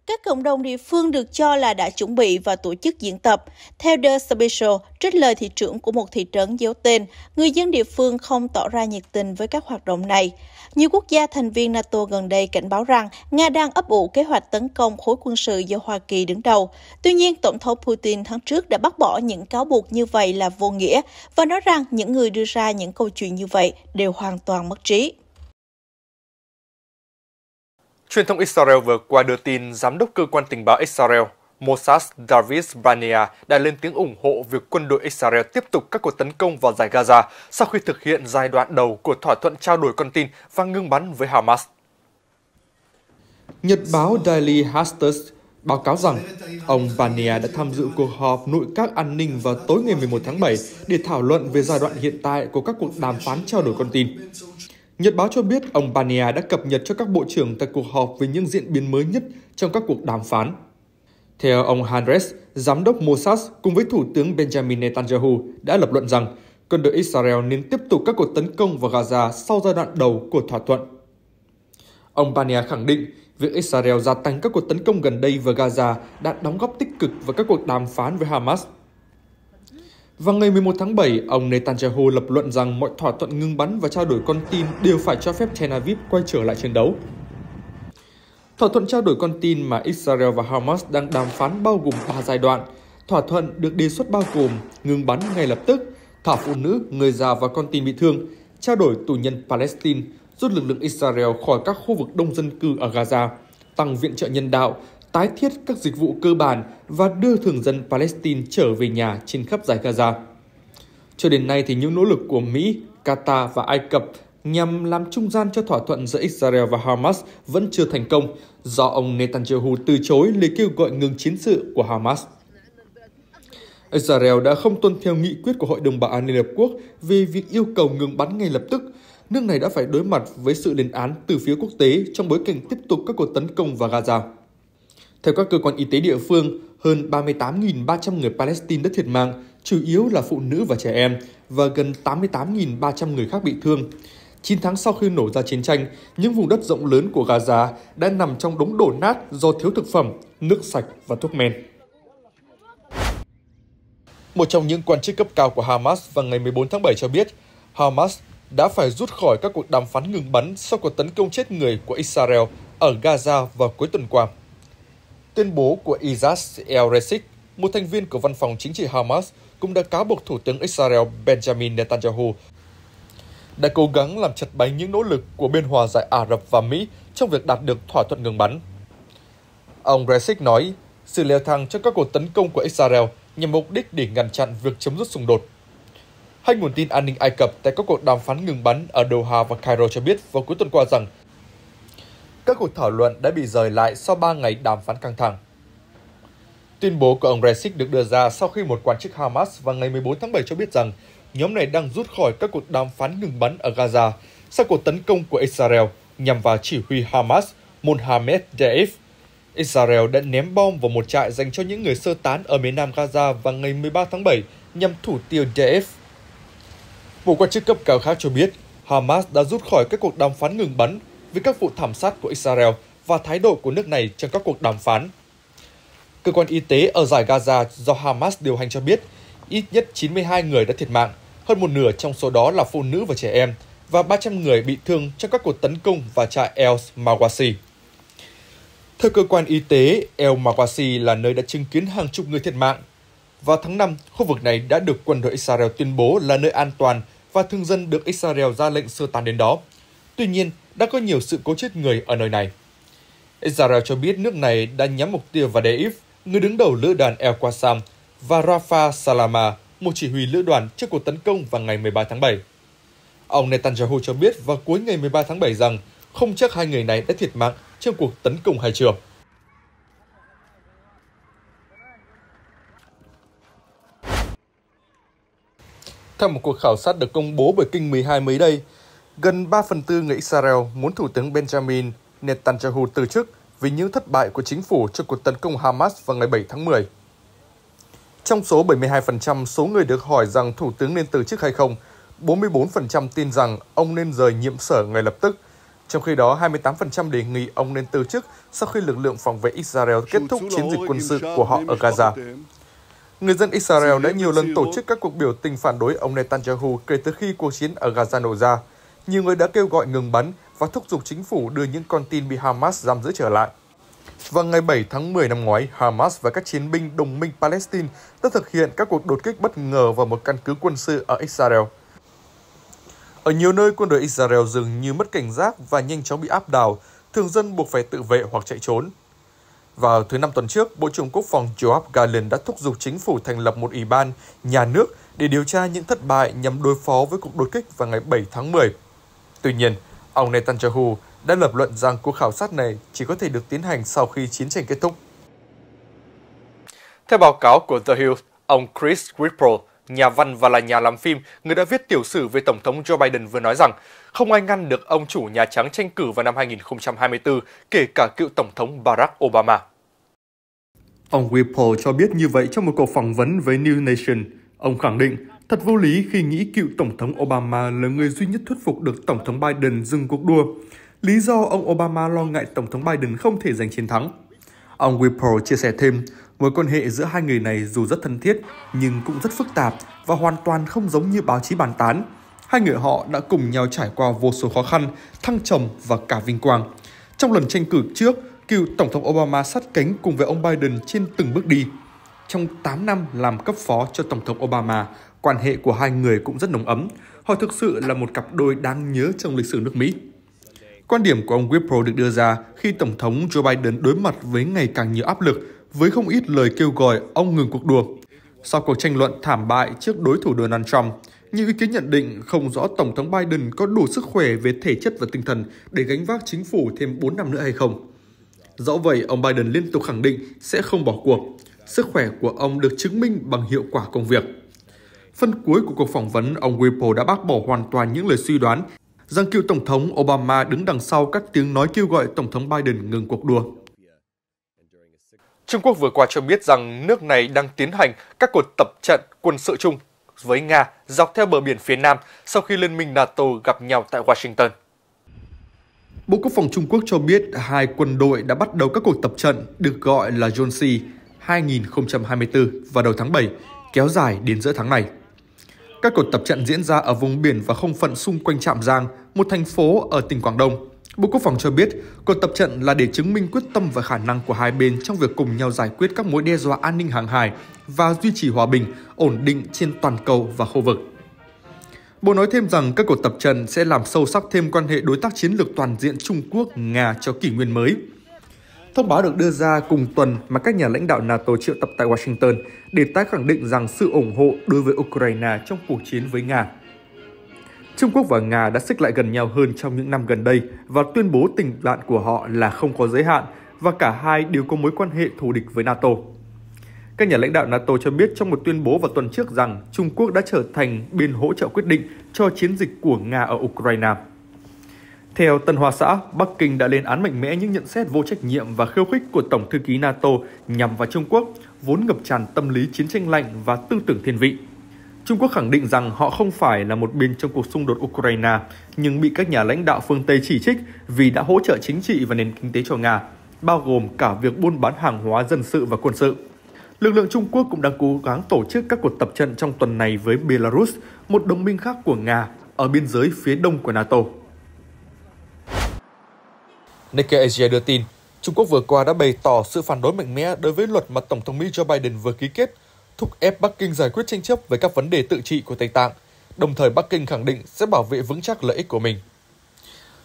các cộng đồng địa phương được cho là đã chuẩn bị và tổ chức diễn tập. Theo The Special, trích lời thị trưởng của một thị trấn giấu tên, người dân địa phương không tỏ ra nhiệt tình với các hoạt động này. Nhiều quốc gia thành viên NATO gần đây cảnh báo rằng Nga đang ấp ủ kế hoạch tấn công khối quân sự do Hoa Kỳ đứng đầu. Tuy nhiên, Tổng thống Putin tháng trước đã bác bỏ những cáo buộc như vậy là vô nghĩa và nói rằng những người đưa ra những câu chuyện như vậy đều hoàn toàn mất trí. Truyền thông Israel vừa qua đưa tin giám đốc cơ quan tình báo Israel Mossad David Bania đã lên tiếng ủng hộ việc quân đội Israel tiếp tục các cuộc tấn công vào giải Gaza sau khi thực hiện giai đoạn đầu của thỏa thuận trao đổi con tin và ngưng bắn với Hamas. Nhật báo Daily Hasters báo cáo rằng ông Bania đã tham dự cuộc họp nội các an ninh vào tối ngày 11 tháng 7 để thảo luận về giai đoạn hiện tại của các cuộc đàm phán trao đổi con tin. Nhật báo cho biết ông Bania đã cập nhật cho các bộ trưởng tại cuộc họp về những diễn biến mới nhất trong các cuộc đàm phán. Theo ông Handres, giám đốc Mossad cùng với Thủ tướng Benjamin Netanyahu đã lập luận rằng quân đội Israel nên tiếp tục các cuộc tấn công vào Gaza sau giai đoạn đầu của thỏa thuận. Ông Bania khẳng định việc Israel gia tăng các cuộc tấn công gần đây vào Gaza đã đóng góp tích cực vào các cuộc đàm phán với Hamas – vào ngày 11 tháng 7, ông Netanyahu lập luận rằng mọi thỏa thuận ngừng bắn và trao đổi con tin đều phải cho phép Tel Aviv quay trở lại chiến đấu. Thỏa thuận trao đổi con tin mà Israel và Hamas đang đàm phán bao gồm 3 giai đoạn. Thỏa thuận được đề xuất bao gồm ngừng bắn ngay lập tức, thả phụ nữ, người già và con tin bị thương, trao đổi tù nhân Palestine, rút lực lượng Israel khỏi các khu vực đông dân cư ở Gaza, tăng viện trợ nhân đạo, tái thiết các dịch vụ cơ bản và đưa thường dân Palestine trở về nhà trên khắp giải Gaza. Cho đến nay thì những nỗ lực của Mỹ, Qatar và Ai Cập nhằm làm trung gian cho thỏa thuận giữa Israel và Hamas vẫn chưa thành công do ông Netanyahu từ chối lời kêu gọi ngừng chiến sự của Hamas. Israel đã không tuân theo nghị quyết của Hội đồng Bảo an Liên Hợp Quốc về việc yêu cầu ngừng bắn ngay lập tức. Nước này đã phải đối mặt với sự lên án từ phía quốc tế trong bối cảnh tiếp tục các cuộc tấn công vào Gaza. Theo các cơ quan y tế địa phương, hơn 38.300 người Palestine đã thiệt mạng, chủ yếu là phụ nữ và trẻ em, và gần 88.300 người khác bị thương. 9 tháng sau khi nổ ra chiến tranh, những vùng đất rộng lớn của Gaza đã nằm trong đống đổ nát do thiếu thực phẩm, nước sạch và thuốc men. Một trong những quan chức cấp cao của Hamas vào ngày 14 tháng 7 cho biết, Hamas đã phải rút khỏi các cuộc đàm phán ngừng bắn sau cuộc tấn công chết người của Israel ở Gaza vào cuối tuần qua. Tuyên bố của Isaac El-Resik, một thành viên của văn phòng chính trị Hamas, cũng đã cáo buộc Thủ tướng Israel Benjamin Netanyahu đã cố gắng làm chật bánh những nỗ lực của bên hòa giải Ả Rập và Mỹ trong việc đạt được thỏa thuận ngừng bắn. Ông Resik nói, sự leo thang trong các cuộc tấn công của Israel nhằm mục đích để ngăn chặn việc chấm dứt xung đột. Hai nguồn tin an ninh Ai Cập tại các cuộc đàm phán ngừng bắn ở Doha và Cairo cho biết vào cuối tuần qua rằng các cuộc thảo luận đã bị rời lại sau 3 ngày đàm phán căng thẳng. Tuyên bố của ông Resik được đưa ra sau khi một quan chức Hamas vào ngày 14 tháng 7 cho biết rằng nhóm này đang rút khỏi các cuộc đàm phán ngừng bắn ở Gaza sau cuộc tấn công của Israel nhằm vào chỉ huy Hamas Mohammed Deif. Israel đã ném bom vào một trại dành cho những người sơ tán ở miền nam Gaza vào ngày 13 tháng 7 nhằm thủ tiêu Deif. Một quan chức cấp cao khác cho biết Hamas đã rút khỏi các cuộc đàm phán ngừng bắn với các vụ thảm sát của Israel và thái độ của nước này trong các cuộc đàm phán. Cơ quan y tế ở giải Gaza do Hamas điều hành cho biết, ít nhất 92 người đã thiệt mạng, hơn một nửa trong số đó là phụ nữ và trẻ em, và 300 người bị thương trong các cuộc tấn công và trại El Mawasi. Theo cơ quan y tế, El Mawasi là nơi đã chứng kiến hàng chục người thiệt mạng. Vào tháng 5, khu vực này đã được quân đội Israel tuyên bố là nơi an toàn và thương dân được Israel ra lệnh sơ tán đến đó. Tuy nhiên, đã có nhiều sự cố chết người ở nơi này. Israel cho biết nước này đã nhắm mục tiêu vào Deif, người đứng đầu lữ đoàn El Qassam, và Rafa Salama, một chỉ huy lữ đoàn trước cuộc tấn công vào ngày 13 tháng 7. Ông Netanyahu cho biết vào cuối ngày 13 tháng 7 rằng không chắc hai người này đã thiệt mạng trong cuộc tấn công hay chưa. Theo một cuộc khảo sát được công bố bởi Kinh 12 mới đây, Gần 3 phần tư người Israel muốn Thủ tướng Benjamin Netanyahu từ chức vì những thất bại của chính phủ trước cuộc tấn công Hamas vào ngày 7 tháng 10. Trong số 72% số người được hỏi rằng Thủ tướng nên từ chức hay không, 44% tin rằng ông nên rời nhiệm sở ngay lập tức. Trong khi đó, 28% đề nghị ông nên từ chức sau khi lực lượng phòng vệ Israel kết thúc chiến dịch quân sự của họ ở Gaza. Người dân Israel đã nhiều lần tổ chức các cuộc biểu tình phản đối ông Netanyahu kể từ khi cuộc chiến ở Gaza nổ ra nhiều người đã kêu gọi ngừng bắn và thúc giục chính phủ đưa những con tin bị Hamas giam giữ trở lại. Vào ngày 7 tháng 10 năm ngoái, Hamas và các chiến binh đồng minh Palestine đã thực hiện các cuộc đột kích bất ngờ vào một căn cứ quân sự ở Israel. Ở nhiều nơi, quân đội Israel dường như mất cảnh giác và nhanh chóng bị áp đảo, thường dân buộc phải tự vệ hoặc chạy trốn. Vào thứ Năm tuần trước, Bộ trưởng Quốc phòng Joab Gallant đã thúc giục chính phủ thành lập một ủy ban, nhà nước để điều tra những thất bại nhằm đối phó với cuộc đột kích vào ngày 7 tháng 10. Tuy nhiên, ông Netanyahu đã lập luận rằng cuộc khảo sát này chỉ có thể được tiến hành sau khi chiến tranh kết thúc. Theo báo cáo của The Hill, ông Chris Whipple, nhà văn và là nhà làm phim, người đã viết tiểu sử về Tổng thống Joe Biden vừa nói rằng không ai ngăn được ông chủ Nhà Trắng tranh cử vào năm 2024, kể cả cựu Tổng thống Barack Obama. Ông Whipple cho biết như vậy trong một cuộc phỏng vấn với New Nation. Ông khẳng định Thật vô lý khi nghĩ cựu Tổng thống Obama là người duy nhất thuyết phục được Tổng thống Biden dừng cuộc đua. Lý do ông Obama lo ngại Tổng thống Biden không thể giành chiến thắng. Ông Whipple chia sẻ thêm, mối quan hệ giữa hai người này dù rất thân thiết nhưng cũng rất phức tạp và hoàn toàn không giống như báo chí bàn tán. Hai người họ đã cùng nhau trải qua vô số khó khăn, thăng trầm và cả vinh quang. Trong lần tranh cử trước, cựu Tổng thống Obama sát cánh cùng với ông Biden trên từng bước đi. Trong 8 năm làm cấp phó cho Tổng thống Obama, Quan hệ của hai người cũng rất nồng ấm. Họ thực sự là một cặp đôi đáng nhớ trong lịch sử nước Mỹ. Quan điểm của ông Wipro được đưa ra khi Tổng thống Joe Biden đối mặt với ngày càng nhiều áp lực với không ít lời kêu gọi ông ngừng cuộc đua. Sau cuộc tranh luận thảm bại trước đối thủ Donald Trump, nhiều ý kiến nhận định không rõ Tổng thống Biden có đủ sức khỏe về thể chất và tinh thần để gánh vác chính phủ thêm 4 năm nữa hay không. Dẫu vậy, ông Biden liên tục khẳng định sẽ không bỏ cuộc. Sức khỏe của ông được chứng minh bằng hiệu quả công việc phần cuối của cuộc phỏng vấn, ông Whipple đã bác bỏ hoàn toàn những lời suy đoán rằng cựu Tổng thống Obama đứng đằng sau các tiếng nói kêu gọi Tổng thống Biden ngừng cuộc đua. Trung Quốc vừa qua cho biết rằng nước này đang tiến hành các cuộc tập trận quân sự chung với Nga dọc theo bờ biển phía Nam sau khi Liên minh NATO gặp nhau tại Washington. Bộ Quốc phòng Trung Quốc cho biết hai quân đội đã bắt đầu các cuộc tập trận được gọi là John C 2024 vào đầu tháng 7, kéo dài đến giữa tháng này. Các cuộc tập trận diễn ra ở vùng biển và không phận xung quanh Trạm Giang, một thành phố ở tỉnh Quảng Đông. Bộ Quốc phòng cho biết, cuộc tập trận là để chứng minh quyết tâm và khả năng của hai bên trong việc cùng nhau giải quyết các mối đe dọa an ninh hàng hải và duy trì hòa bình, ổn định trên toàn cầu và khu vực. Bộ nói thêm rằng các cuộc tập trận sẽ làm sâu sắc thêm quan hệ đối tác chiến lược toàn diện Trung Quốc-Nga cho kỷ nguyên mới – Thông báo được đưa ra cùng tuần mà các nhà lãnh đạo NATO triệu tập tại Washington để tái khẳng định rằng sự ủng hộ đối với Ukraine trong cuộc chiến với Nga. Trung Quốc và Nga đã xích lại gần nhau hơn trong những năm gần đây và tuyên bố tình bạn của họ là không có giới hạn và cả hai đều có mối quan hệ thù địch với NATO. Các nhà lãnh đạo NATO cho biết trong một tuyên bố vào tuần trước rằng Trung Quốc đã trở thành bên hỗ trợ quyết định cho chiến dịch của Nga ở Ukraine. Theo Tân Hoa Xã, Bắc Kinh đã lên án mạnh mẽ những nhận xét vô trách nhiệm và khiêu khích của Tổng thư ký NATO nhằm vào Trung Quốc, vốn ngập tràn tâm lý chiến tranh lạnh và tư tưởng thiên vị. Trung Quốc khẳng định rằng họ không phải là một bên trong cuộc xung đột Ukraine, nhưng bị các nhà lãnh đạo phương Tây chỉ trích vì đã hỗ trợ chính trị và nền kinh tế cho Nga, bao gồm cả việc buôn bán hàng hóa dân sự và quân sự. Lực lượng Trung Quốc cũng đang cố gắng tổ chức các cuộc tập trận trong tuần này với Belarus, một đồng minh khác của Nga, ở biên giới phía đông của NATO. Nikkei Asia đưa tin, Trung Quốc vừa qua đã bày tỏ sự phản đối mạnh mẽ đối với luật mà Tổng thống Mỹ Joe Biden vừa ký kết, thúc ép Bắc Kinh giải quyết tranh chấp về các vấn đề tự trị của Tây Tạng, đồng thời Bắc Kinh khẳng định sẽ bảo vệ vững chắc lợi ích của mình.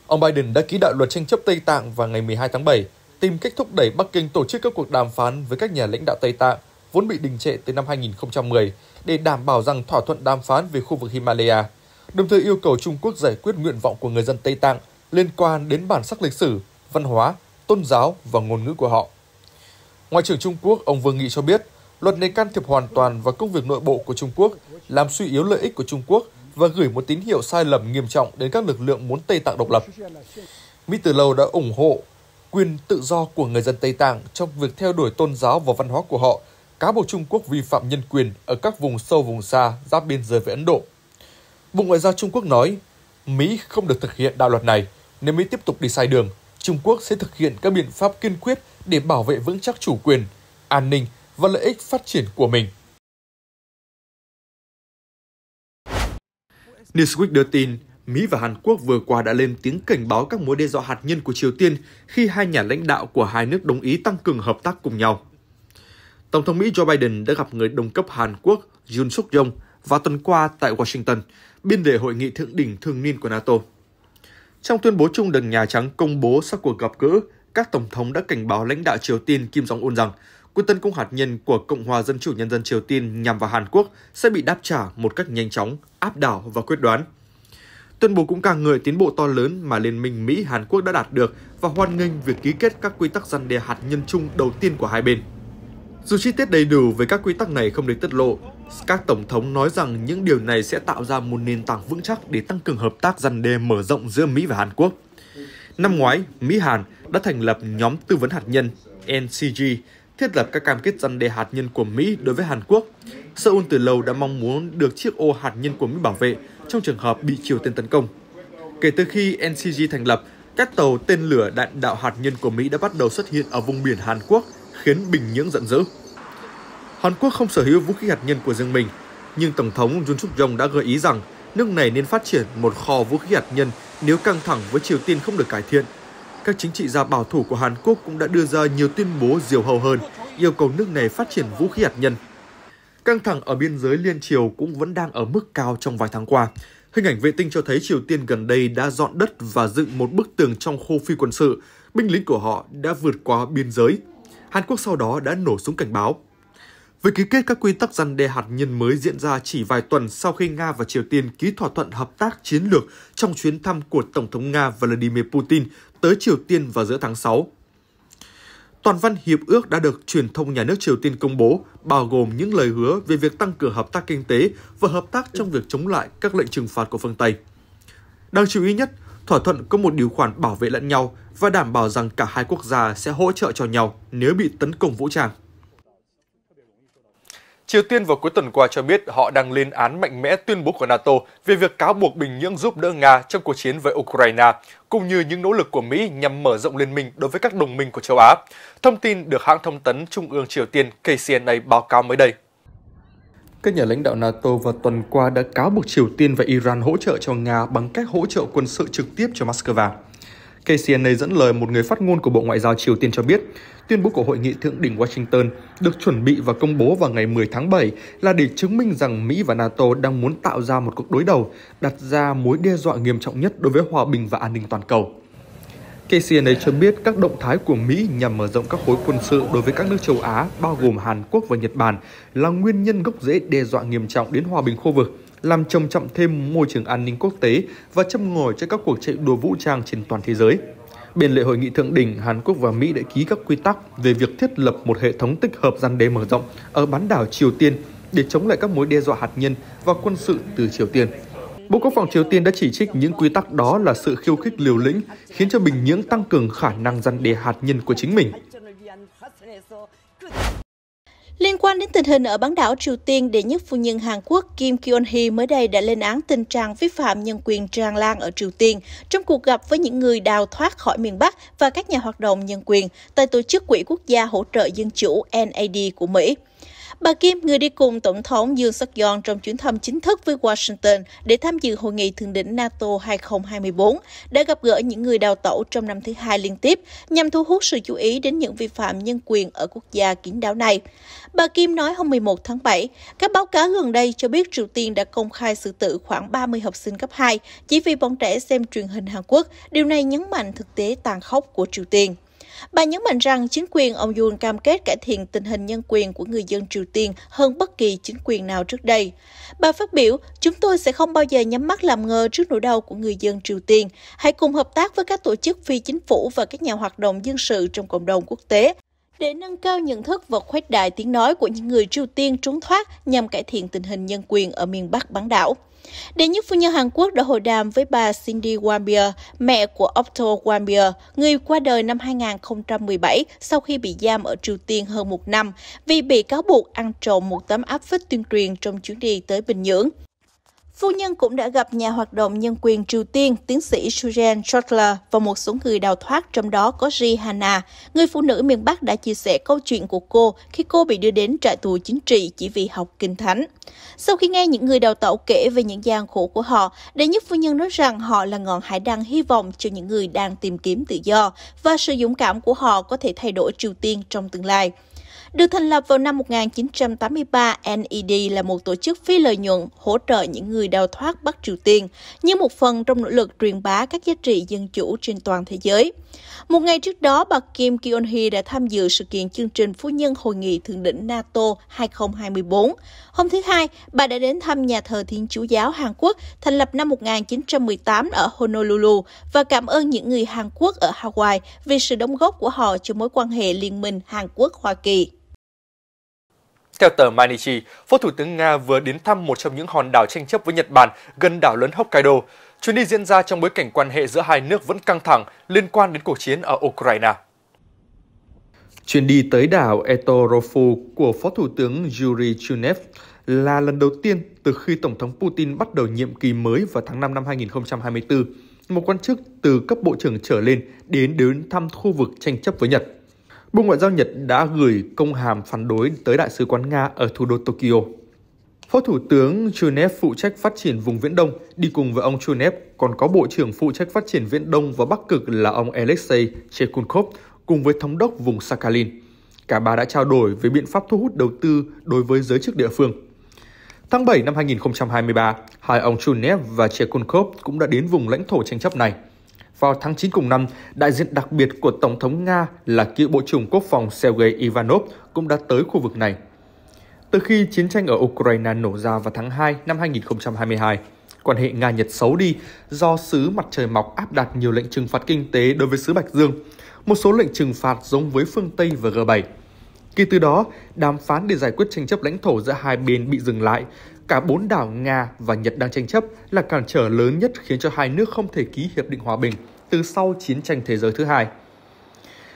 Ông Biden đã ký đạo luật tranh chấp Tây Tạng vào ngày 12 tháng 7, tìm cách thúc đẩy Bắc Kinh tổ chức các cuộc đàm phán với các nhà lãnh đạo Tây Tạng vốn bị đình trệ từ năm 2010 để đảm bảo rằng thỏa thuận đàm phán về khu vực Himalaya, đồng thời yêu cầu Trung Quốc giải quyết nguyện vọng của người dân Tây Tạng liên quan đến bản sắc lịch sử văn hóa, tôn giáo và ngôn ngữ của họ. Ngoại trưởng Trung Quốc ông Vương Nghị cho biết, luật này can thiệp hoàn toàn vào công việc nội bộ của Trung Quốc, làm suy yếu lợi ích của Trung Quốc và gửi một tín hiệu sai lầm nghiêm trọng đến các lực lượng muốn Tây Tạng độc lập. Mỹ từ lâu đã ủng hộ quyền tự do của người dân Tây Tạng trong việc theo đuổi tôn giáo và văn hóa của họ, cáo buộc Trung Quốc vi phạm nhân quyền ở các vùng sâu vùng xa giáp biên giới với Ấn Độ. Bộ Ngoại giao Trung Quốc nói, Mỹ không được thực hiện đạo luật này nếu Mỹ tiếp tục đi sai đường – Trung Quốc sẽ thực hiện các biện pháp kiên quyết để bảo vệ vững chắc chủ quyền, an ninh và lợi ích phát triển của mình. Newsweek đưa tin, Mỹ và Hàn Quốc vừa qua đã lên tiếng cảnh báo các mối đe dọa hạt nhân của Triều Tiên khi hai nhà lãnh đạo của hai nước đồng ý tăng cường hợp tác cùng nhau. Tổng thống Mỹ Joe Biden đã gặp người đồng cấp Hàn Quốc Jun Suk Yong vào tuần qua tại Washington, bên đề hội nghị thượng đỉnh thường niên của NATO. Trong tuyên bố chung được Nhà Trắng công bố sau cuộc gặp gỡ, các tổng thống đã cảnh báo lãnh đạo Triều Tiên Kim Jong-un rằng cuộc tấn công hạt nhân của Cộng hòa Dân chủ Nhân dân Triều Tiên nhằm vào Hàn Quốc sẽ bị đáp trả một cách nhanh chóng, áp đảo và quyết đoán. Tuyên bố cũng ca ngợi tiến bộ to lớn mà Liên minh Mỹ-Hàn Quốc đã đạt được và hoan nghênh việc ký kết các quy tắc răn đe hạt nhân chung đầu tiên của hai bên. Dù chi tiết đầy đủ về các quy tắc này không được tiết lộ, các tổng thống nói rằng những điều này sẽ tạo ra một nền tảng vững chắc để tăng cường hợp tác răn đe mở rộng giữa Mỹ và Hàn Quốc. Năm ngoái, Mỹ-Hàn đã thành lập nhóm tư vấn hạt nhân NCG thiết lập các cam kết răn đe hạt nhân của Mỹ đối với Hàn Quốc. Seoul từ lâu đã mong muốn được chiếc ô hạt nhân của Mỹ bảo vệ trong trường hợp bị Triều Tiên tấn công. Kể từ khi NCG thành lập, các tàu tên lửa đạn đạo hạt nhân của Mỹ đã bắt đầu xuất hiện ở vùng biển Hàn Quốc, khiến Bình Nhưỡng giận dữ. Hàn Quốc không sở hữu vũ khí hạt nhân của riêng mình, nhưng Tổng thống Jun Suk Yong đã gợi ý rằng nước này nên phát triển một kho vũ khí hạt nhân nếu căng thẳng với Triều Tiên không được cải thiện. Các chính trị gia bảo thủ của Hàn Quốc cũng đã đưa ra nhiều tuyên bố diều hầu hơn, yêu cầu nước này phát triển vũ khí hạt nhân. Căng thẳng ở biên giới liên triều cũng vẫn đang ở mức cao trong vài tháng qua. Hình ảnh vệ tinh cho thấy Triều Tiên gần đây đã dọn đất và dựng một bức tường trong khu phi quân sự. Binh lính của họ đã vượt qua biên giới. Hàn Quốc sau đó đã nổ súng cảnh báo. Việc ký kết các quy tắc răn đe hạt nhân mới diễn ra chỉ vài tuần sau khi Nga và Triều Tiên ký thỏa thuận hợp tác chiến lược trong chuyến thăm của Tổng thống Nga Vladimir Putin tới Triều Tiên vào giữa tháng 6. Toàn văn hiệp ước đã được truyền thông nhà nước Triều Tiên công bố, bao gồm những lời hứa về việc tăng cường hợp tác kinh tế và hợp tác trong việc chống lại các lệnh trừng phạt của phương Tây. Đáng chú ý nhất, thỏa thuận có một điều khoản bảo vệ lẫn nhau và đảm bảo rằng cả hai quốc gia sẽ hỗ trợ cho nhau nếu bị tấn công vũ trang. Triều Tiên vào cuối tuần qua cho biết họ đang lên án mạnh mẽ tuyên bố của NATO về việc cáo buộc Bình Nhưỡng giúp đỡ Nga trong cuộc chiến với Ukraine, cũng như những nỗ lực của Mỹ nhằm mở rộng liên minh đối với các đồng minh của châu Á. Thông tin được hãng thông tấn Trung ương Triều Tiên KCNA báo cáo mới đây. Các nhà lãnh đạo NATO vào tuần qua đã cáo buộc Triều Tiên và Iran hỗ trợ cho Nga bằng cách hỗ trợ quân sự trực tiếp cho Moscow. KCNA dẫn lời một người phát ngôn của Bộ Ngoại giao Triều Tiên cho biết, Tuyên bố của Hội nghị Thượng đỉnh Washington được chuẩn bị và công bố vào ngày 10 tháng 7 là để chứng minh rằng Mỹ và NATO đang muốn tạo ra một cuộc đối đầu, đặt ra mối đe dọa nghiêm trọng nhất đối với hòa bình và an ninh toàn cầu. KCNA cho biết các động thái của Mỹ nhằm mở rộng các khối quân sự đối với các nước châu Á, bao gồm Hàn Quốc và Nhật Bản, là nguyên nhân gốc rễ đe dọa nghiêm trọng đến hòa bình khu vực, làm trầm trọng thêm môi trường an ninh quốc tế và châm ngòi cho các cuộc chạy đua vũ trang trên toàn thế giới bên lề hội nghị thượng đỉnh Hàn Quốc và Mỹ đã ký các quy tắc về việc thiết lập một hệ thống tích hợp răn đe mở rộng ở bán đảo Triều Tiên để chống lại các mối đe dọa hạt nhân và quân sự từ Triều Tiên. Bộ Quốc phòng Triều Tiên đã chỉ trích những quy tắc đó là sự khiêu khích liều lĩnh, khiến cho Bình Nhưỡng tăng cường khả năng răn đe hạt nhân của chính mình. Liên quan đến tình hình ở bán đảo Triều Tiên, đệ nhất phu nhân Hàn Quốc Kim Kyun-hee mới đây đã lên án tình trạng vi phạm nhân quyền tràn lan ở Triều Tiên trong cuộc gặp với những người đào thoát khỏi miền Bắc và các nhà hoạt động nhân quyền tại tổ chức Quỹ Quốc gia hỗ trợ Dân chủ NAD của Mỹ. Bà Kim, người đi cùng Tổng thống Dương Suk Yeol trong chuyến thăm chính thức với Washington để tham dự hội nghị thượng đỉnh NATO 2024, đã gặp gỡ những người đào tẩu trong năm thứ hai liên tiếp nhằm thu hút sự chú ý đến những vi phạm nhân quyền ở quốc gia kín đảo này. Bà Kim nói hôm 11 tháng 7, các báo cáo gần đây cho biết Triều Tiên đã công khai xử tử khoảng 30 học sinh cấp 2 chỉ vì bọn trẻ xem truyền hình Hàn Quốc. Điều này nhấn mạnh thực tế tàn khốc của Triều Tiên. Bà nhấn mạnh rằng chính quyền ông Yoon cam kết cải thiện tình hình nhân quyền của người dân Triều Tiên hơn bất kỳ chính quyền nào trước đây. Bà phát biểu, chúng tôi sẽ không bao giờ nhắm mắt làm ngơ trước nỗi đau của người dân Triều Tiên. Hãy cùng hợp tác với các tổ chức phi chính phủ và các nhà hoạt động dân sự trong cộng đồng quốc tế để nâng cao nhận thức và khuếch đại tiếng nói của những người Triều Tiên trốn thoát nhằm cải thiện tình hình nhân quyền ở miền Bắc bán đảo. Đệ nhất phu nhân Hàn Quốc đã hội đàm với bà Cindy Wambier, mẹ của Otto Wambier, người qua đời năm 2017 sau khi bị giam ở Triều Tiên hơn một năm vì bị cáo buộc ăn trộm một tấm áp phích tuyên truyền trong chuyến đi tới Bình Nhưỡng. Phu nhân cũng đã gặp nhà hoạt động nhân quyền Triều Tiên, tiến sĩ Susan Chotler và một số người đào thoát, trong đó có Ri Hana. Người phụ nữ miền Bắc đã chia sẻ câu chuyện của cô khi cô bị đưa đến trại tù chính trị chỉ vì học kinh thánh. Sau khi nghe những người đào tạo kể về những gian khổ của họ, đệ nhất phu nhân nói rằng họ là ngọn hải đăng hy vọng cho những người đang tìm kiếm tự do và sự dũng cảm của họ có thể thay đổi Triều Tiên trong tương lai. Được thành lập vào năm 1983, NED là một tổ chức phi lợi nhuận hỗ trợ những người đào thoát Bắc Triều Tiên như một phần trong nỗ lực truyền bá các giá trị dân chủ trên toàn thế giới. Một ngày trước đó, bà Kim Kyun Hee đã tham dự sự kiện chương trình Phu nhân Hội nghị Thượng đỉnh NATO 2024. Hôm thứ Hai, bà đã đến thăm nhà thờ Thiên Chúa giáo Hàn Quốc thành lập năm 1918 ở Honolulu và cảm ơn những người Hàn Quốc ở Hawaii vì sự đóng góp của họ cho mối quan hệ liên minh Hàn Quốc-Hoa Kỳ. Theo tờ Mainichi, Phó Thủ tướng Nga vừa đến thăm một trong những hòn đảo tranh chấp với Nhật Bản gần đảo lớn Hokkaido. Chuyến đi diễn ra trong bối cảnh quan hệ giữa hai nước vẫn căng thẳng liên quan đến cuộc chiến ở Ukraine. Chuyến đi tới đảo Etorofu của Phó Thủ tướng Yuri Chunev là lần đầu tiên từ khi Tổng thống Putin bắt đầu nhiệm kỳ mới vào tháng 5 năm 2024, một quan chức từ cấp bộ trưởng trở lên đến đến thăm khu vực tranh chấp với Nhật. Bộ Ngoại giao Nhật đã gửi công hàm phản đối tới Đại sứ quán Nga ở thủ đô Tokyo. Phó Thủ tướng Chunev phụ trách phát triển vùng Viễn Đông, đi cùng với ông Chunev còn có Bộ trưởng phụ trách phát triển Viễn Đông và Bắc Cực là ông Alexei Chekunkov cùng với Thống đốc vùng Sakhalin. Cả ba đã trao đổi về biện pháp thu hút đầu tư đối với giới chức địa phương. Tháng 7 năm 2023, hai ông Chunev và Chekunkov cũng đã đến vùng lãnh thổ tranh chấp này – vào tháng 9 cùng năm, đại diện đặc biệt của Tổng thống Nga là cựu Bộ trưởng Quốc phòng Sergei Ivanov cũng đã tới khu vực này. Từ khi chiến tranh ở Ukraine nổ ra vào tháng 2 năm 2022, quan hệ Nga-Nhật xấu đi do xứ mặt trời mọc áp đặt nhiều lệnh trừng phạt kinh tế đối với xứ Bạch Dương, một số lệnh trừng phạt giống với phương Tây và G7. Kể từ đó, đàm phán để giải quyết tranh chấp lãnh thổ giữa hai bên bị dừng lại Cả bốn đảo Nga và Nhật đang tranh chấp là cản trở lớn nhất khiến cho hai nước không thể ký hiệp định hòa bình từ sau chiến tranh thế giới thứ hai.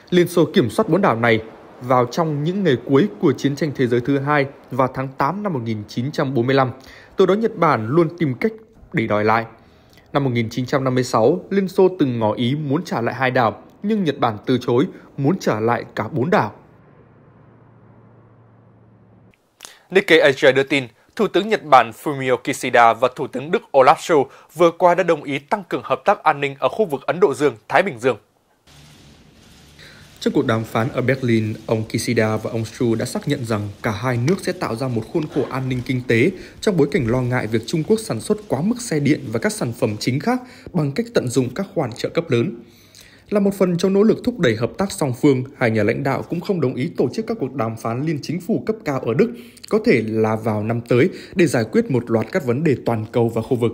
Liên Xô kiểm soát bốn đảo này vào trong những ngày cuối của chiến tranh thế giới thứ hai vào tháng 8 năm 1945. Từ đó Nhật Bản luôn tìm cách để đòi lại. Năm 1956, Liên Xô từng ngỏ ý muốn trả lại hai đảo, nhưng Nhật Bản từ chối muốn trả lại cả bốn đảo. Nikkei Asia đưa tin, Thủ tướng Nhật Bản Fumio Kishida và Thủ tướng Đức Olaf Scholz vừa qua đã đồng ý tăng cường hợp tác an ninh ở khu vực Ấn Độ Dương-Thái Bình Dương. Trong cuộc đàm phán ở Berlin, ông Kishida và ông Scholz đã xác nhận rằng cả hai nước sẽ tạo ra một khuôn khổ an ninh kinh tế trong bối cảnh lo ngại việc Trung Quốc sản xuất quá mức xe điện và các sản phẩm chính khác bằng cách tận dụng các khoản trợ cấp lớn. Là một phần trong nỗ lực thúc đẩy hợp tác song phương, hai nhà lãnh đạo cũng không đồng ý tổ chức các cuộc đàm phán liên chính phủ cấp cao ở Đức, có thể là vào năm tới để giải quyết một loạt các vấn đề toàn cầu và khu vực.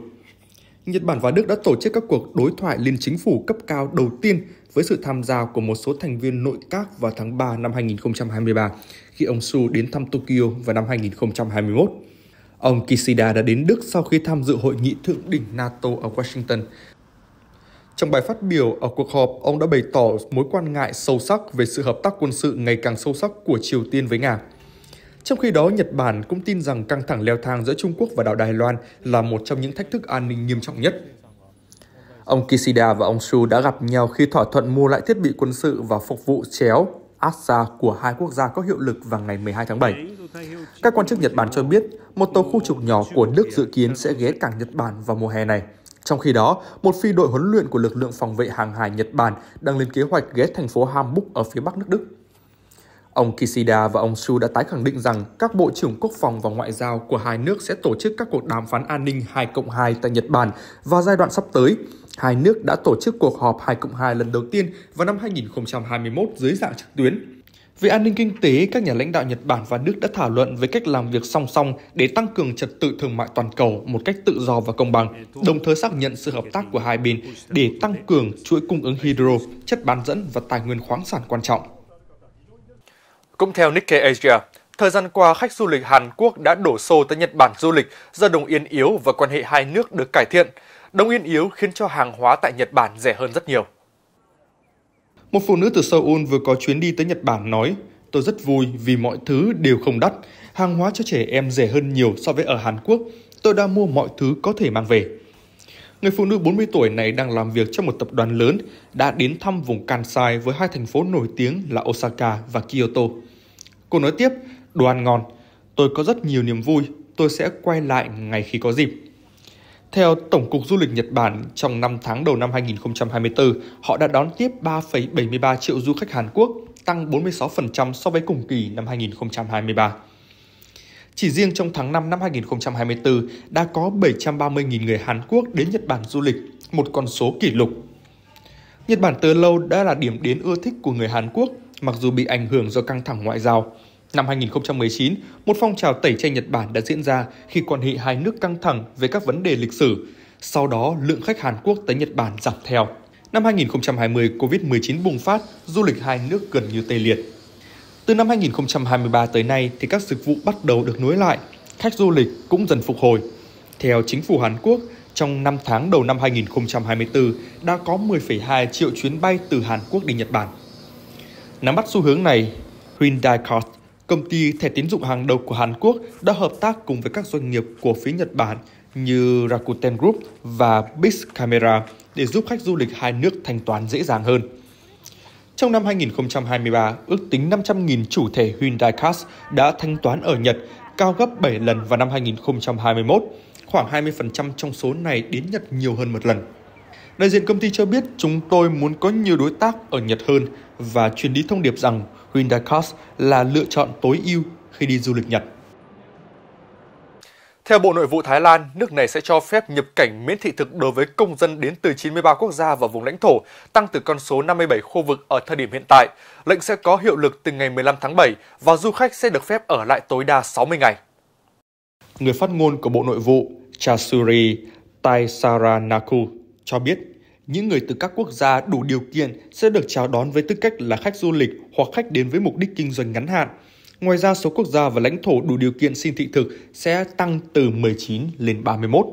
Nhật Bản và Đức đã tổ chức các cuộc đối thoại liên chính phủ cấp cao đầu tiên với sự tham gia của một số thành viên nội các vào tháng 3 năm 2023 khi ông Su đến thăm Tokyo vào năm 2021. Ông Kishida đã đến Đức sau khi tham dự hội nghị thượng đỉnh NATO ở Washington trong bài phát biểu ở cuộc họp, ông đã bày tỏ mối quan ngại sâu sắc về sự hợp tác quân sự ngày càng sâu sắc của Triều Tiên với Nga. Trong khi đó, Nhật Bản cũng tin rằng căng thẳng leo thang giữa Trung Quốc và đảo Đài Loan là một trong những thách thức an ninh nghiêm trọng nhất. Ông Kishida và ông Su đã gặp nhau khi thỏa thuận mua lại thiết bị quân sự và phục vụ chéo ASA của hai quốc gia có hiệu lực vào ngày 12 tháng 7. Các quan chức Nhật Bản cho biết, một tàu khu trục nhỏ của Đức dự kiến sẽ ghé cảng Nhật Bản vào mùa hè này. Trong khi đó, một phi đội huấn luyện của lực lượng phòng vệ hàng hải Nhật Bản đang lên kế hoạch ghé thành phố Hamburg ở phía bắc nước Đức. Ông Kishida và ông Su đã tái khẳng định rằng các bộ trưởng quốc phòng và ngoại giao của hai nước sẽ tổ chức các cuộc đàm phán an ninh 2 cộng 2 tại Nhật Bản vào giai đoạn sắp tới. Hai nước đã tổ chức cuộc họp 2 cộng 2 lần đầu tiên vào năm 2021 dưới dạng trực tuyến. Về an ninh kinh tế, các nhà lãnh đạo Nhật Bản và Đức đã thảo luận về cách làm việc song song để tăng cường trật tự thương mại toàn cầu một cách tự do và công bằng, đồng thời xác nhận sự hợp tác của hai bên để tăng cường chuỗi cung ứng hydro, chất bán dẫn và tài nguyên khoáng sản quan trọng. Cũng theo Nikkei Asia, thời gian qua khách du lịch Hàn Quốc đã đổ xô tới Nhật Bản du lịch do đồng yên yếu và quan hệ hai nước được cải thiện. Đồng yên yếu khiến cho hàng hóa tại Nhật Bản rẻ hơn rất nhiều. Một phụ nữ từ Seoul vừa có chuyến đi tới Nhật Bản nói, tôi rất vui vì mọi thứ đều không đắt, hàng hóa cho trẻ em rẻ hơn nhiều so với ở Hàn Quốc, tôi đã mua mọi thứ có thể mang về. Người phụ nữ 40 tuổi này đang làm việc trong một tập đoàn lớn, đã đến thăm vùng Kansai với hai thành phố nổi tiếng là Osaka và Kyoto. Cô nói tiếp, đồ ăn ngon, tôi có rất nhiều niềm vui, tôi sẽ quay lại ngày khi có dịp. Theo Tổng cục Du lịch Nhật Bản, trong 5 tháng đầu năm 2024, họ đã đón tiếp 3,73 triệu du khách Hàn Quốc, tăng 46% so với cùng kỳ năm 2023. Chỉ riêng trong tháng 5 năm 2024 đã có 730.000 người Hàn Quốc đến Nhật Bản du lịch, một con số kỷ lục. Nhật Bản từ lâu đã là điểm đến ưa thích của người Hàn Quốc, mặc dù bị ảnh hưởng do căng thẳng ngoại giao. Năm 2019, một phong trào tẩy chay Nhật Bản đã diễn ra khi quan hệ hai nước căng thẳng về các vấn đề lịch sử. Sau đó, lượng khách Hàn Quốc tới Nhật Bản giảm theo. Năm 2020, Covid-19 bùng phát, du lịch hai nước gần như tê liệt. Từ năm 2023 tới nay thì các dịch vụ bắt đầu được nối lại, khách du lịch cũng dần phục hồi. Theo chính phủ Hàn Quốc, trong 5 tháng đầu năm 2024 đã có 10,2 triệu chuyến bay từ Hàn Quốc đi Nhật Bản. Nắm bắt xu hướng này, Hyundai Corp Công ty thẻ tín dụng hàng đầu của Hàn Quốc đã hợp tác cùng với các doanh nghiệp của phía Nhật Bản như Rakuten Group và Bix Camera để giúp khách du lịch hai nước thanh toán dễ dàng hơn. Trong năm 2023, ước tính 500.000 chủ thể Hyundai Cars đã thanh toán ở Nhật, cao gấp 7 lần vào năm 2021. Khoảng 20% trong số này đến Nhật nhiều hơn một lần. Đại diện công ty cho biết chúng tôi muốn có nhiều đối tác ở Nhật hơn và truyền đi thông điệp rằng Rindacast là lựa chọn tối ưu khi đi du lịch Nhật. Theo Bộ Nội vụ Thái Lan, nước này sẽ cho phép nhập cảnh miễn thị thực đối với công dân đến từ 93 quốc gia và vùng lãnh thổ, tăng từ con số 57 khu vực ở thời điểm hiện tại. Lệnh sẽ có hiệu lực từ ngày 15 tháng 7 và du khách sẽ được phép ở lại tối đa 60 ngày. Người phát ngôn của Bộ Nội vụ Chasuri Taisaranaku cho biết những người từ các quốc gia đủ điều kiện sẽ được chào đón với tư cách là khách du lịch hoặc khách đến với mục đích kinh doanh ngắn hạn. Ngoài ra, số quốc gia và lãnh thổ đủ điều kiện xin thị thực sẽ tăng từ 19 lên 31.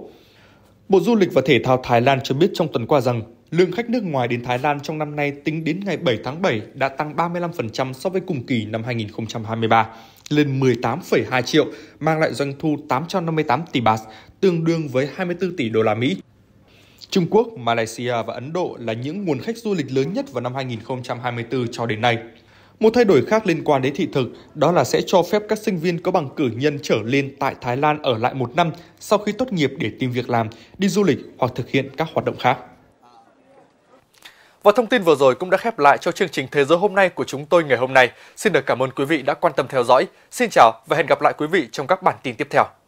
Bộ Du lịch và Thể thao Thái Lan cho biết trong tuần qua rằng lượng khách nước ngoài đến Thái Lan trong năm nay tính đến ngày 7 tháng 7 đã tăng 35% so với cùng kỳ năm 2023, lên 18,2 triệu, mang lại doanh thu 858 tỷ baht, tương đương với 24 tỷ đô la Mỹ Trung Quốc, Malaysia và Ấn Độ là những nguồn khách du lịch lớn nhất vào năm 2024 cho đến nay. Một thay đổi khác liên quan đến thị thực đó là sẽ cho phép các sinh viên có bằng cử nhân trở lên tại Thái Lan ở lại một năm sau khi tốt nghiệp để tìm việc làm, đi du lịch hoặc thực hiện các hoạt động khác. Và thông tin vừa rồi cũng đã khép lại cho chương trình Thế giới hôm nay của chúng tôi ngày hôm nay. Xin được cảm ơn quý vị đã quan tâm theo dõi. Xin chào và hẹn gặp lại quý vị trong các bản tin tiếp theo.